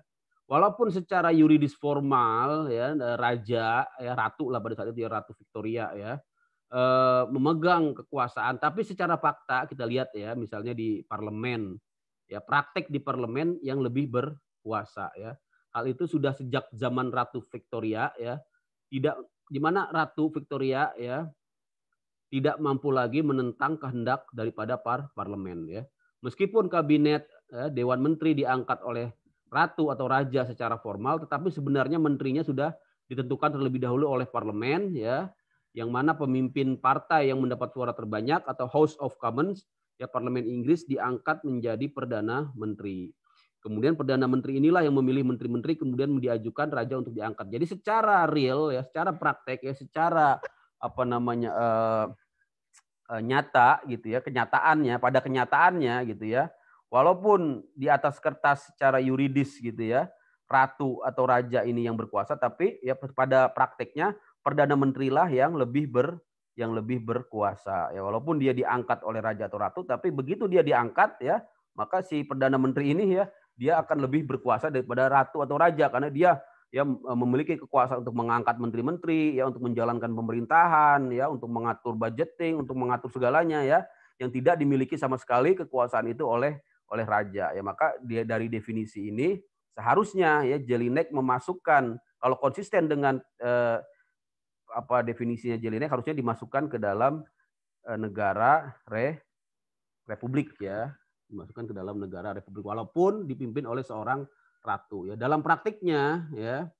Walaupun secara yuridis formal ya raja ya ratu lah pada saat itu ya ratu Victoria ya eh, memegang kekuasaan, tapi secara fakta kita lihat ya misalnya di parlemen ya praktek di parlemen yang lebih berkuasa ya. Hal itu sudah sejak zaman Ratu Victoria ya. Tidak di mana Ratu Victoria ya tidak mampu lagi menentang kehendak daripada par parlemen ya. Meskipun kabinet eh, dewan menteri diangkat oleh ratu atau raja secara formal tetapi sebenarnya menterinya sudah ditentukan terlebih dahulu oleh parlemen ya yang mana pemimpin partai yang mendapat suara terbanyak atau House of Commons ya parlemen Inggris diangkat menjadi perdana menteri. Kemudian perdana menteri inilah yang memilih menteri-menteri kemudian diajukan raja untuk diangkat. Jadi secara real ya, secara praktek ya, secara apa namanya uh, Eh, nyata gitu ya, kenyataannya pada kenyataannya gitu ya. Walaupun di atas kertas secara yuridis gitu ya, ratu atau raja ini yang berkuasa tapi ya pada prakteknya perdana menterilah yang lebih ber yang lebih berkuasa. Ya walaupun dia diangkat oleh raja atau ratu tapi begitu dia diangkat ya, maka si perdana menteri ini ya dia akan lebih berkuasa daripada ratu atau raja karena dia ya e, memiliki kekuasaan untuk mengangkat menteri-menteri ya untuk menjalankan pemerintahan ya untuk mengatur budgeting untuk mengatur segalanya ya yang tidak dimiliki sama sekali kekuasaan itu oleh oleh raja ya maka dia dari definisi ini seharusnya ya Jelinek memasukkan kalau konsisten dengan eh, apa definisinya Jelinek harusnya dimasukkan ke dalam eh, negara re, republik ya dimasukkan ke dalam negara republik walaupun dipimpin oleh seorang ratu ya dalam praktiknya ya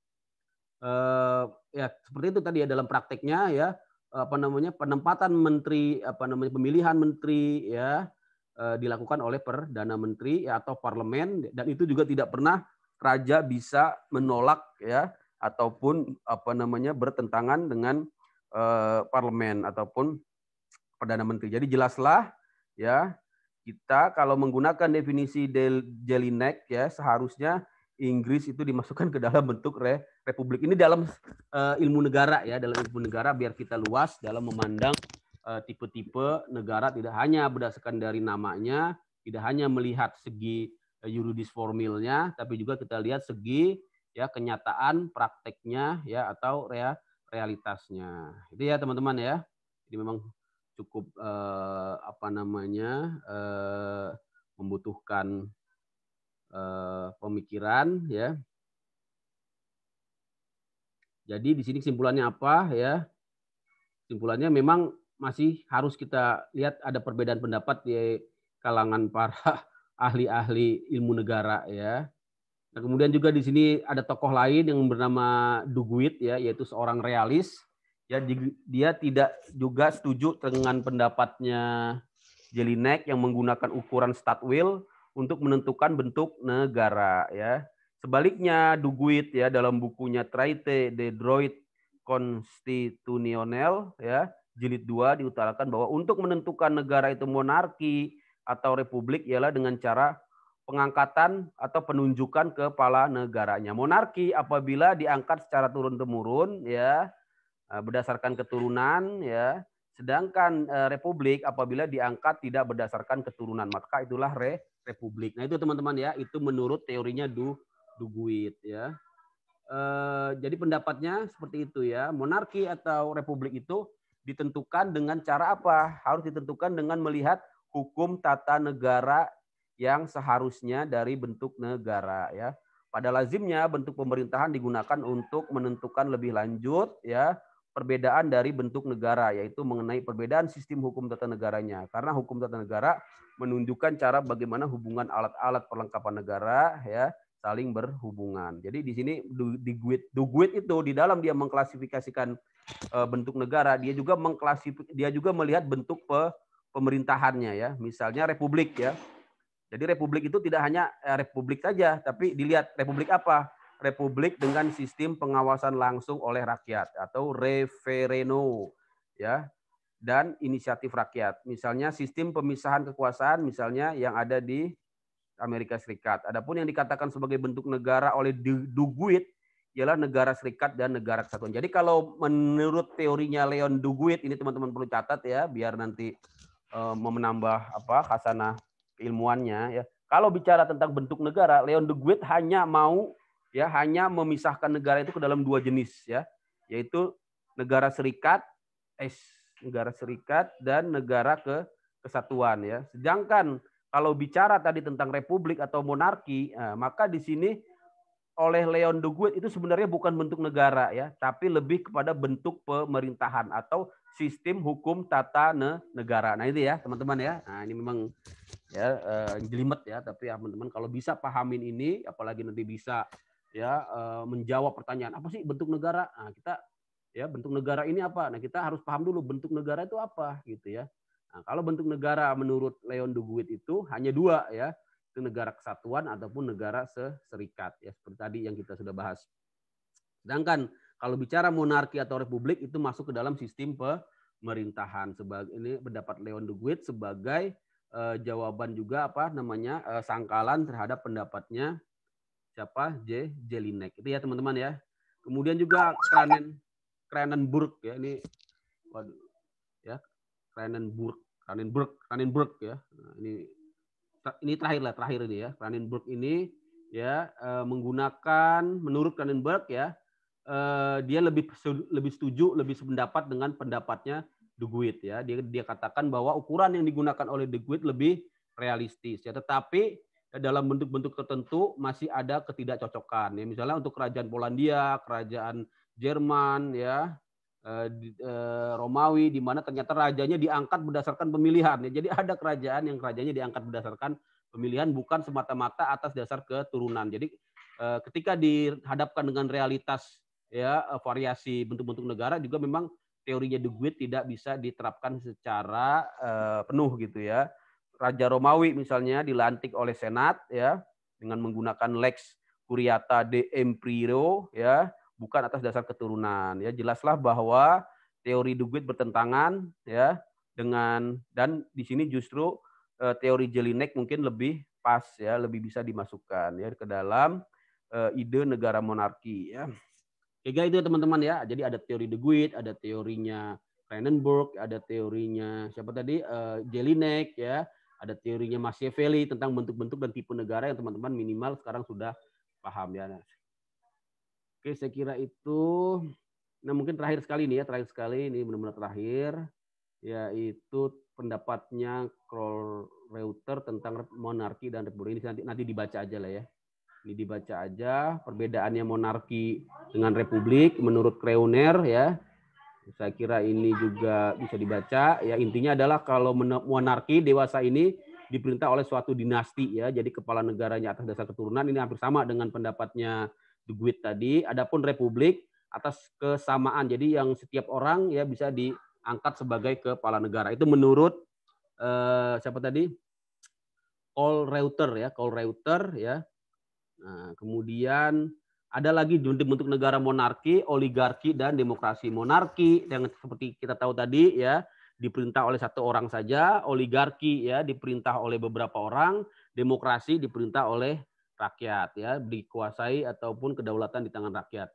eh, ya seperti itu tadi ya dalam praktiknya ya apa namanya penempatan menteri apa namanya pemilihan menteri ya eh, dilakukan oleh perdana menteri ya, atau parlemen dan itu juga tidak pernah raja bisa menolak ya ataupun apa namanya bertentangan dengan eh, parlemen ataupun perdana menteri. Jadi jelaslah ya kita kalau menggunakan definisi del, jelinek ya seharusnya Inggris itu dimasukkan ke dalam bentuk re republik. Ini dalam uh, ilmu negara ya, dalam ilmu negara biar kita luas dalam memandang eh, tipe-tipe uh, negara tidak hanya berdasarkan dari namanya, tidak hanya melihat segi uh, yuridis formilnya, tapi juga kita lihat segi ya kenyataan prakteknya ya atau rea realitasnya. Itu ya teman-teman ya. Jadi memang cukup uh, apa namanya uh, membutuhkan Eh, pemikiran ya. Jadi di sini kesimpulannya apa ya? Kesimpulannya memang masih harus kita lihat ada perbedaan pendapat di kalangan para ahli-ahli ilmu negara ya. Nah, kemudian juga di sini ada tokoh lain yang bernama Duguid ya, yaitu seorang realis. Ya, dia tidak juga setuju dengan pendapatnya Jelinek yang menggunakan ukuran statwill untuk menentukan bentuk negara ya. Sebaliknya Duguid ya dalam bukunya Traite de droit constitutionnel ya jilid 2 diutarakan bahwa untuk menentukan negara itu monarki atau republik ialah dengan cara pengangkatan atau penunjukan kepala negaranya. Monarki apabila diangkat secara turun-temurun ya eh, berdasarkan keturunan ya sedangkan eh, republik apabila diangkat tidak berdasarkan keturunan maka itulah re republik. Nah itu teman-teman ya, itu menurut teorinya Du duguit ya. E, jadi pendapatnya seperti itu ya. Monarki atau republik itu ditentukan dengan cara apa? Harus ditentukan dengan melihat hukum tata negara yang seharusnya dari bentuk negara ya. Pada lazimnya bentuk pemerintahan digunakan untuk menentukan lebih lanjut ya perbedaan dari bentuk negara, yaitu mengenai perbedaan sistem hukum tata negaranya. Karena hukum tata negara menunjukkan cara bagaimana hubungan alat-alat perlengkapan negara ya saling berhubungan. Jadi di sini duguit Duguid itu di dalam dia mengklasifikasikan eh, bentuk negara, dia juga mengklasifik, dia juga melihat bentuk pe, pemerintahannya ya. Misalnya republik ya. Jadi republik itu tidak hanya eh, republik saja, tapi dilihat republik apa? republik dengan sistem pengawasan langsung oleh rakyat atau referendum ya dan inisiatif rakyat. Misalnya sistem pemisahan kekuasaan misalnya yang ada di Amerika Serikat. Adapun yang dikatakan sebagai bentuk negara oleh Duguid ialah negara serikat dan negara kesatuan. Jadi kalau menurut teorinya Leon Duguid ini teman-teman perlu catat ya biar nanti uh, menambah apa khasanah keilmuannya ya. Kalau bicara tentang bentuk negara, Leon Duguid hanya mau ya hanya memisahkan negara itu ke dalam dua jenis ya, yaitu negara serikat eh, negara serikat dan negara ke kesatuan ya. Sedangkan kalau bicara tadi tentang republik atau monarki, eh, maka di sini oleh Leon de Guet itu sebenarnya bukan bentuk negara ya, tapi lebih kepada bentuk pemerintahan atau sistem hukum tata negara. Nah itu ya teman-teman ya. Nah ini memang ya eh, jelimet ya, tapi ya teman-teman kalau bisa pahamin ini, apalagi nanti bisa ya eh, menjawab pertanyaan apa sih bentuk negara? Nah, kita ya bentuk negara ini apa? Nah, kita harus paham dulu bentuk negara itu apa gitu ya. Nah, kalau bentuk negara menurut Leon Duguid itu hanya dua ya, itu negara kesatuan ataupun negara serikat ya seperti tadi yang kita sudah bahas. Sedangkan kalau bicara monarki atau republik itu masuk ke dalam sistem pemerintahan sebagai ini pendapat Leon Duguid sebagai eh, jawaban juga apa namanya eh, sangkalan terhadap pendapatnya siapa J Jelinek itu ya teman-teman ya kemudian juga Kranen Kranenburg ya ini waduh ya Kranenburg Kranenburg Kranenburg ya nah, ini ini terakhir lah terakhir ini ya Kranenburg ini ya eh, menggunakan menurut Kranenburg ya eh, dia lebih lebih setuju lebih sependapat dengan pendapatnya De ya dia dia katakan bahwa ukuran yang digunakan oleh De lebih realistis ya tetapi dalam bentuk-bentuk tertentu masih ada ketidakcocokan ya misalnya untuk kerajaan Polandia, kerajaan Jerman ya eh, eh, Romawi di mana ternyata rajanya diangkat berdasarkan pemilihan ya. Jadi ada kerajaan yang rajanya diangkat berdasarkan pemilihan bukan semata-mata atas dasar keturunan. Jadi eh, ketika dihadapkan dengan realitas ya variasi bentuk-bentuk negara juga memang teorinya De Guit tidak bisa diterapkan secara uh, penuh gitu ya. Raja Romawi misalnya dilantik oleh Senat ya dengan menggunakan lex curiata de empirio ya bukan atas dasar keturunan ya jelaslah bahwa teori Duguid bertentangan ya dengan dan di sini justru e, teori Jelinek mungkin lebih pas ya lebih bisa dimasukkan ya ke dalam e, ide negara monarki ya. Oke itu teman-teman ya. Jadi ada teori De ada teorinya Kleinenberg, ada teorinya siapa tadi uh, Jelinek ya, ada teorinya Mas Machiavelli tentang bentuk-bentuk dan tipe negara yang teman-teman minimal sekarang sudah paham ya. Nah, oke, saya kira itu. Nah, mungkin terakhir sekali nih ya, terakhir sekali ini benar-benar terakhir yaitu pendapatnya Kroll Reuter tentang monarki dan republik ini nanti nanti dibaca aja lah ya. Ini dibaca aja perbedaannya monarki dengan republik menurut Kreuner ya saya kira ini juga bisa dibaca. Ya intinya adalah kalau monarki dewasa ini diperintah oleh suatu dinasti ya. Jadi kepala negaranya atas dasar keturunan ini hampir sama dengan pendapatnya De tadi. Adapun republik atas kesamaan. Jadi yang setiap orang ya bisa diangkat sebagai kepala negara. Itu menurut eh, siapa tadi? Call Reuter ya, Call Reuter ya. Nah, kemudian ada lagi bentuk negara monarki, oligarki dan demokrasi. Monarki yang seperti kita tahu tadi ya, diperintah oleh satu orang saja, oligarki ya diperintah oleh beberapa orang, demokrasi diperintah oleh rakyat ya, dikuasai ataupun kedaulatan di tangan rakyat.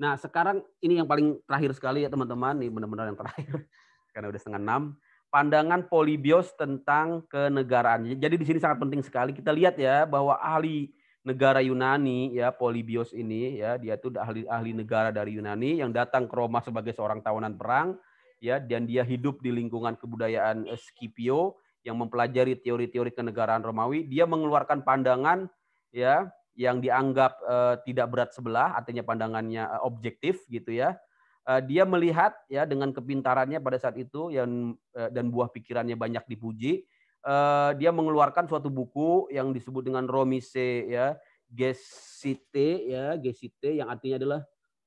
Nah, sekarang ini yang paling terakhir sekali ya teman-teman, ini benar-benar yang terakhir karena udah setengah enam. Pandangan Polibios tentang kenegaraan. Jadi di sini sangat penting sekali kita lihat ya bahwa ahli negara Yunani ya Polybios ini ya dia itu ahli ahli negara dari Yunani yang datang ke Roma sebagai seorang tawanan perang ya dan dia hidup di lingkungan kebudayaan eh, Scipio yang mempelajari teori-teori kenegaraan Romawi dia mengeluarkan pandangan ya yang dianggap uh, tidak berat sebelah artinya pandangannya uh, objektif gitu ya uh, dia melihat ya dengan kepintarannya pada saat itu yang dan buah pikirannya banyak dipuji uh, dia mengeluarkan suatu buku yang disebut dengan Romise ya, Gesite ya, Gesite yang artinya adalah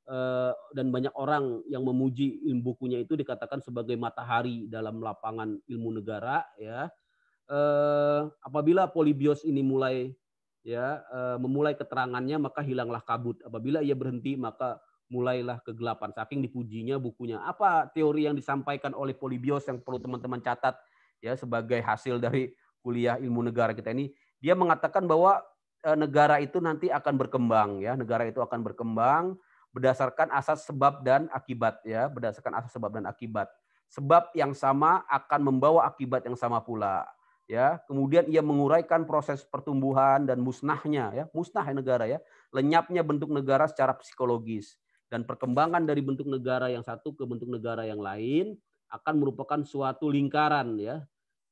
uh, dan banyak orang yang memuji ilmu bukunya itu dikatakan sebagai matahari dalam lapangan ilmu negara ya. Uh, apabila Polybios ini mulai ya uh, memulai keterangannya maka hilanglah kabut. Apabila ia berhenti maka mulailah kegelapan. Saking dipujinya bukunya. Apa teori yang disampaikan oleh Polybios yang perlu teman-teman catat ya sebagai hasil dari kuliah ilmu negara kita ini dia mengatakan bahwa eh, negara itu nanti akan berkembang ya negara itu akan berkembang berdasarkan asas sebab dan akibat ya berdasarkan asas sebab dan akibat sebab yang sama akan membawa akibat yang sama pula ya kemudian ia menguraikan proses pertumbuhan dan musnahnya ya musnah ya negara ya lenyapnya bentuk negara secara psikologis dan perkembangan dari bentuk negara yang satu ke bentuk negara yang lain akan merupakan suatu lingkaran ya.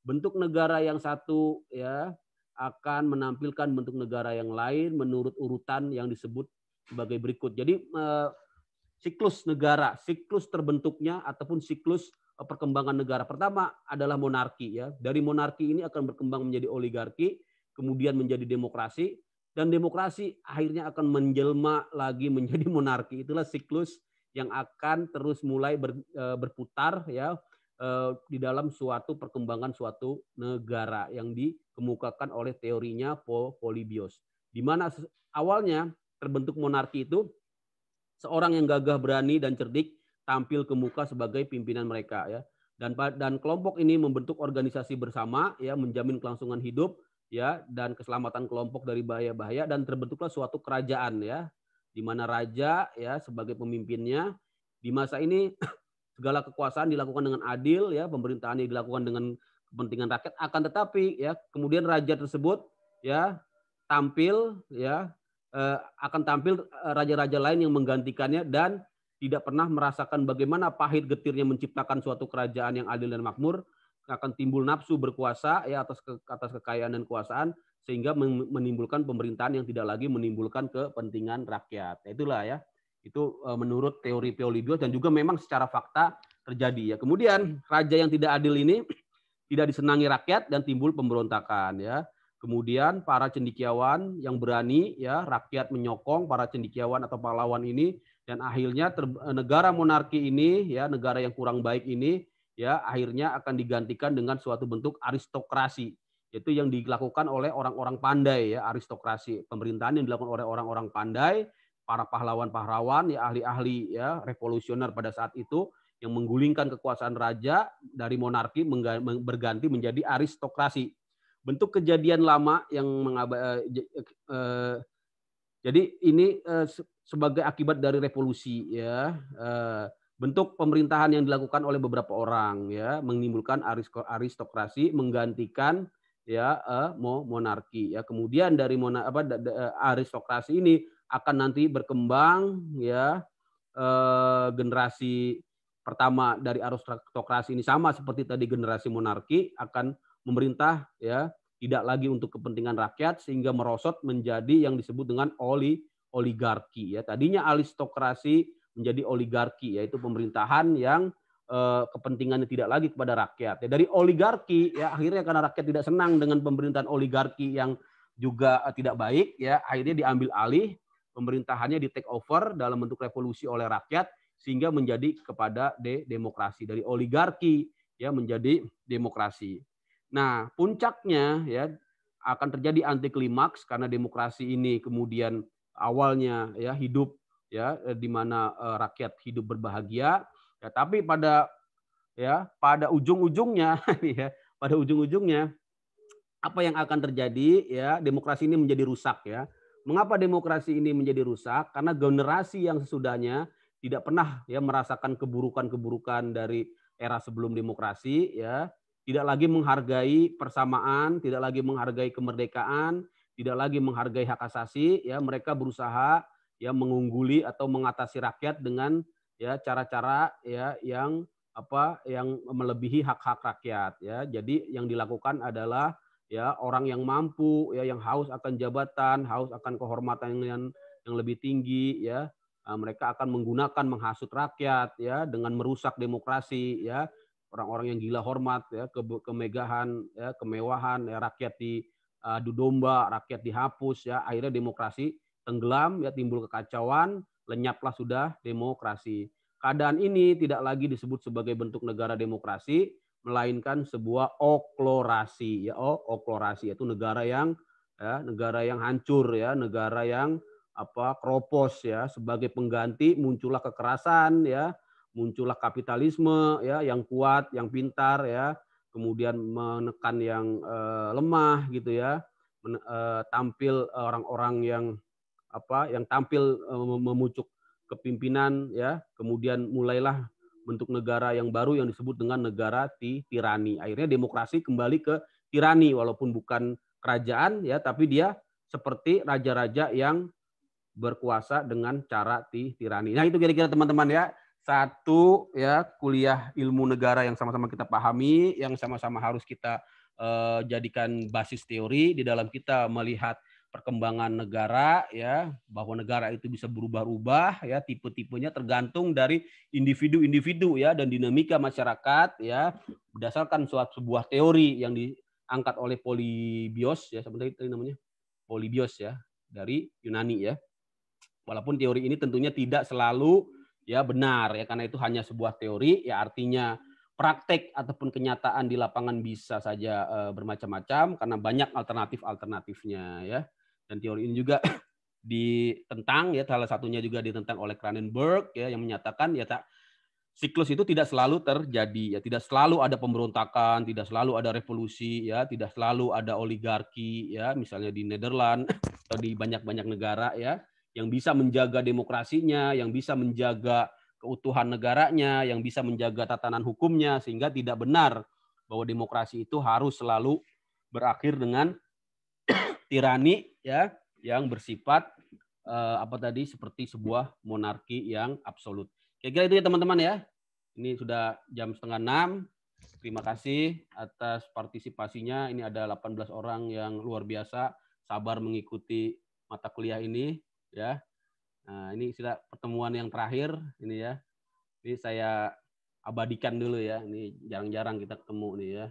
Bentuk negara yang satu ya akan menampilkan bentuk negara yang lain menurut urutan yang disebut sebagai berikut. Jadi eh, siklus negara, siklus terbentuknya ataupun siklus eh, perkembangan negara pertama adalah monarki ya. Dari monarki ini akan berkembang menjadi oligarki, kemudian menjadi demokrasi dan demokrasi akhirnya akan menjelma lagi menjadi monarki. Itulah siklus yang akan terus mulai ber, e, berputar ya e, di dalam suatu perkembangan suatu negara yang dikemukakan oleh teorinya Paul Di mana awalnya terbentuk monarki itu seorang yang gagah berani dan cerdik tampil ke muka sebagai pimpinan mereka ya. Dan dan kelompok ini membentuk organisasi bersama ya menjamin kelangsungan hidup ya dan keselamatan kelompok dari bahaya-bahaya dan terbentuklah suatu kerajaan ya di mana raja ya sebagai pemimpinnya di masa ini segala kekuasaan dilakukan dengan adil ya pemerintahannya dilakukan dengan kepentingan rakyat akan tetapi ya kemudian raja tersebut ya tampil ya eh, akan tampil eh, raja-raja lain yang menggantikannya dan tidak pernah merasakan bagaimana pahit getirnya menciptakan suatu kerajaan yang adil dan makmur akan timbul nafsu berkuasa ya atas ke, atas kekayaan dan kekuasaan sehingga menimbulkan pemerintahan yang tidak lagi menimbulkan kepentingan rakyat. Itulah ya. Itu e, menurut teori Polybius dan juga memang secara fakta terjadi ya. Kemudian hmm. raja yang tidak adil ini tidak disenangi rakyat dan timbul pemberontakan ya. Kemudian para cendikiawan yang berani ya rakyat menyokong para cendikiawan atau pahlawan ini dan akhirnya ter, e, negara monarki ini ya negara yang kurang baik ini ya akhirnya akan digantikan dengan suatu bentuk aristokrasi itu yang dilakukan oleh orang-orang pandai ya aristokrasi pemerintahan yang dilakukan oleh orang-orang pandai para pahlawan-pahlawan ya ahli-ahli ya revolusioner pada saat itu yang menggulingkan kekuasaan raja dari monarki berganti menjadi aristokrasi bentuk kejadian lama yang mengaba eh, eh, jadi ini eh, sebagai akibat dari revolusi ya eh, bentuk pemerintahan yang dilakukan oleh beberapa orang ya menimbulkan aristokrasi menggantikan ya eh, mau monarki ya kemudian dari mona, apa da, da, eh, aristokrasi ini akan nanti berkembang ya eh, generasi pertama dari aristokrasi ini sama seperti tadi generasi monarki akan memerintah ya tidak lagi untuk kepentingan rakyat sehingga merosot menjadi yang disebut dengan oli oligarki ya tadinya aristokrasi menjadi oligarki yaitu pemerintahan yang Eh, kepentingannya tidak lagi kepada rakyat. Ya, dari oligarki ya akhirnya karena rakyat tidak senang dengan pemerintahan oligarki yang juga eh, tidak baik ya akhirnya diambil alih pemerintahannya di take over dalam bentuk revolusi oleh rakyat sehingga menjadi kepada de demokrasi dari oligarki ya menjadi demokrasi. Nah, puncaknya ya akan terjadi anti klimaks karena demokrasi ini kemudian awalnya ya hidup ya di mana eh, rakyat hidup berbahagia Ya, tapi pada ya pada ujung-ujungnya ya pada ujung-ujungnya apa yang akan terjadi ya demokrasi ini menjadi rusak ya. Mengapa demokrasi ini menjadi rusak? Karena generasi yang sesudahnya tidak pernah ya merasakan keburukan-keburukan dari era sebelum demokrasi ya, tidak lagi menghargai persamaan, tidak lagi menghargai kemerdekaan, tidak lagi menghargai hak asasi ya, mereka berusaha ya mengungguli atau mengatasi rakyat dengan ya cara-cara ya yang apa yang melebihi hak-hak rakyat ya. Jadi yang dilakukan adalah ya orang yang mampu ya yang haus akan jabatan, haus akan kehormatan yang yang lebih tinggi ya. Ah, mereka akan menggunakan menghasut rakyat ya dengan merusak demokrasi ya. Orang-orang yang gila hormat ya ke kemegahan ya kemewahan ya rakyat di uh, domba, rakyat dihapus ya akhirnya demokrasi tenggelam ya timbul kekacauan lenyaplah sudah demokrasi. Keadaan ini tidak lagi disebut sebagai bentuk negara demokrasi, melainkan sebuah oklorasi ya oh oklorasi itu negara yang ya, negara yang hancur ya negara yang apa kropos ya sebagai pengganti muncullah kekerasan ya muncullah kapitalisme ya yang kuat yang pintar ya kemudian menekan yang eh, lemah gitu ya Men, eh, tampil orang-orang yang apa yang tampil eh, memucuk kepimpinan ya kemudian mulailah bentuk negara yang baru yang disebut dengan negara ti tirani akhirnya demokrasi kembali ke tirani walaupun bukan kerajaan ya tapi dia seperti raja-raja yang berkuasa dengan cara ti tirani nah itu kira-kira teman-teman ya satu ya kuliah ilmu negara yang sama-sama kita pahami yang sama-sama harus kita uh, jadikan basis teori di dalam kita melihat perkembangan negara ya bahwa negara itu bisa berubah-ubah ya tipe-tipenya tergantung dari individu-individu ya dan dinamika masyarakat ya berdasarkan suatu sebuah teori yang diangkat oleh Polibios ya sebenarnya itu namanya Polibios ya dari Yunani ya walaupun teori ini tentunya tidak selalu ya benar ya karena itu hanya sebuah teori ya artinya praktek ataupun kenyataan di lapangan bisa saja e, bermacam-macam karena banyak alternatif-alternatifnya ya. Dan teori ini juga ditentang ya salah satunya juga ditentang oleh Cranenberg ya yang menyatakan ya tak siklus itu tidak selalu terjadi ya tidak selalu ada pemberontakan tidak selalu ada revolusi ya tidak selalu ada oligarki ya misalnya di Nederland atau di banyak-banyak negara ya yang bisa menjaga demokrasinya yang bisa menjaga keutuhan negaranya yang bisa menjaga tatanan hukumnya sehingga tidak benar bahwa demokrasi itu harus selalu berakhir dengan tirani ya yang bersifat eh, apa tadi seperti sebuah monarki yang absolut. Kira-kira itu ya teman-teman ya. Ini sudah jam setengah enam. Terima kasih atas partisipasinya. Ini ada 18 orang yang luar biasa sabar mengikuti mata kuliah ini ya. Nah, ini sudah pertemuan yang terakhir ini ya. Ini saya abadikan dulu ya. Ini jarang-jarang kita ketemu nih ya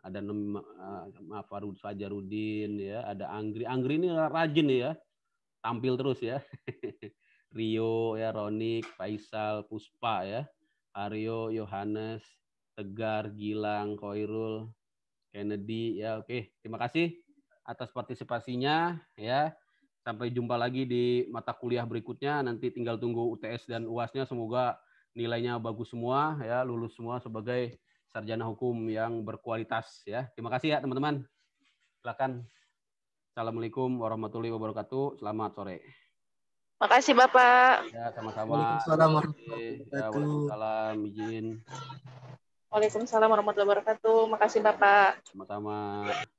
ada eh, maaf Farud Fajarudin ya, ada Anggri. Anggri ini rajin ya, tampil terus ya. Rio ya, Ronik, Faisal, Puspa ya, Aryo, Yohanes, Tegar, Gilang, Koirul, Kennedy ya. Oke, terima kasih atas partisipasinya ya. Sampai jumpa lagi di mata kuliah berikutnya. Nanti tinggal tunggu UTS dan UAS-nya Semoga nilainya bagus semua ya, lulus semua sebagai sarjana hukum yang berkualitas ya. Terima kasih ya teman-teman. Silakan. Assalamualaikum warahmatullahi wabarakatuh. Selamat sore. Makasih Bapak. Ya, sama-sama. Waalaikumsalam warahmatullahi ya, wabarakatuh. salam izin. Waalaikumsalam warahmatullahi wabarakatuh. Makasih Bapak. Sama-sama.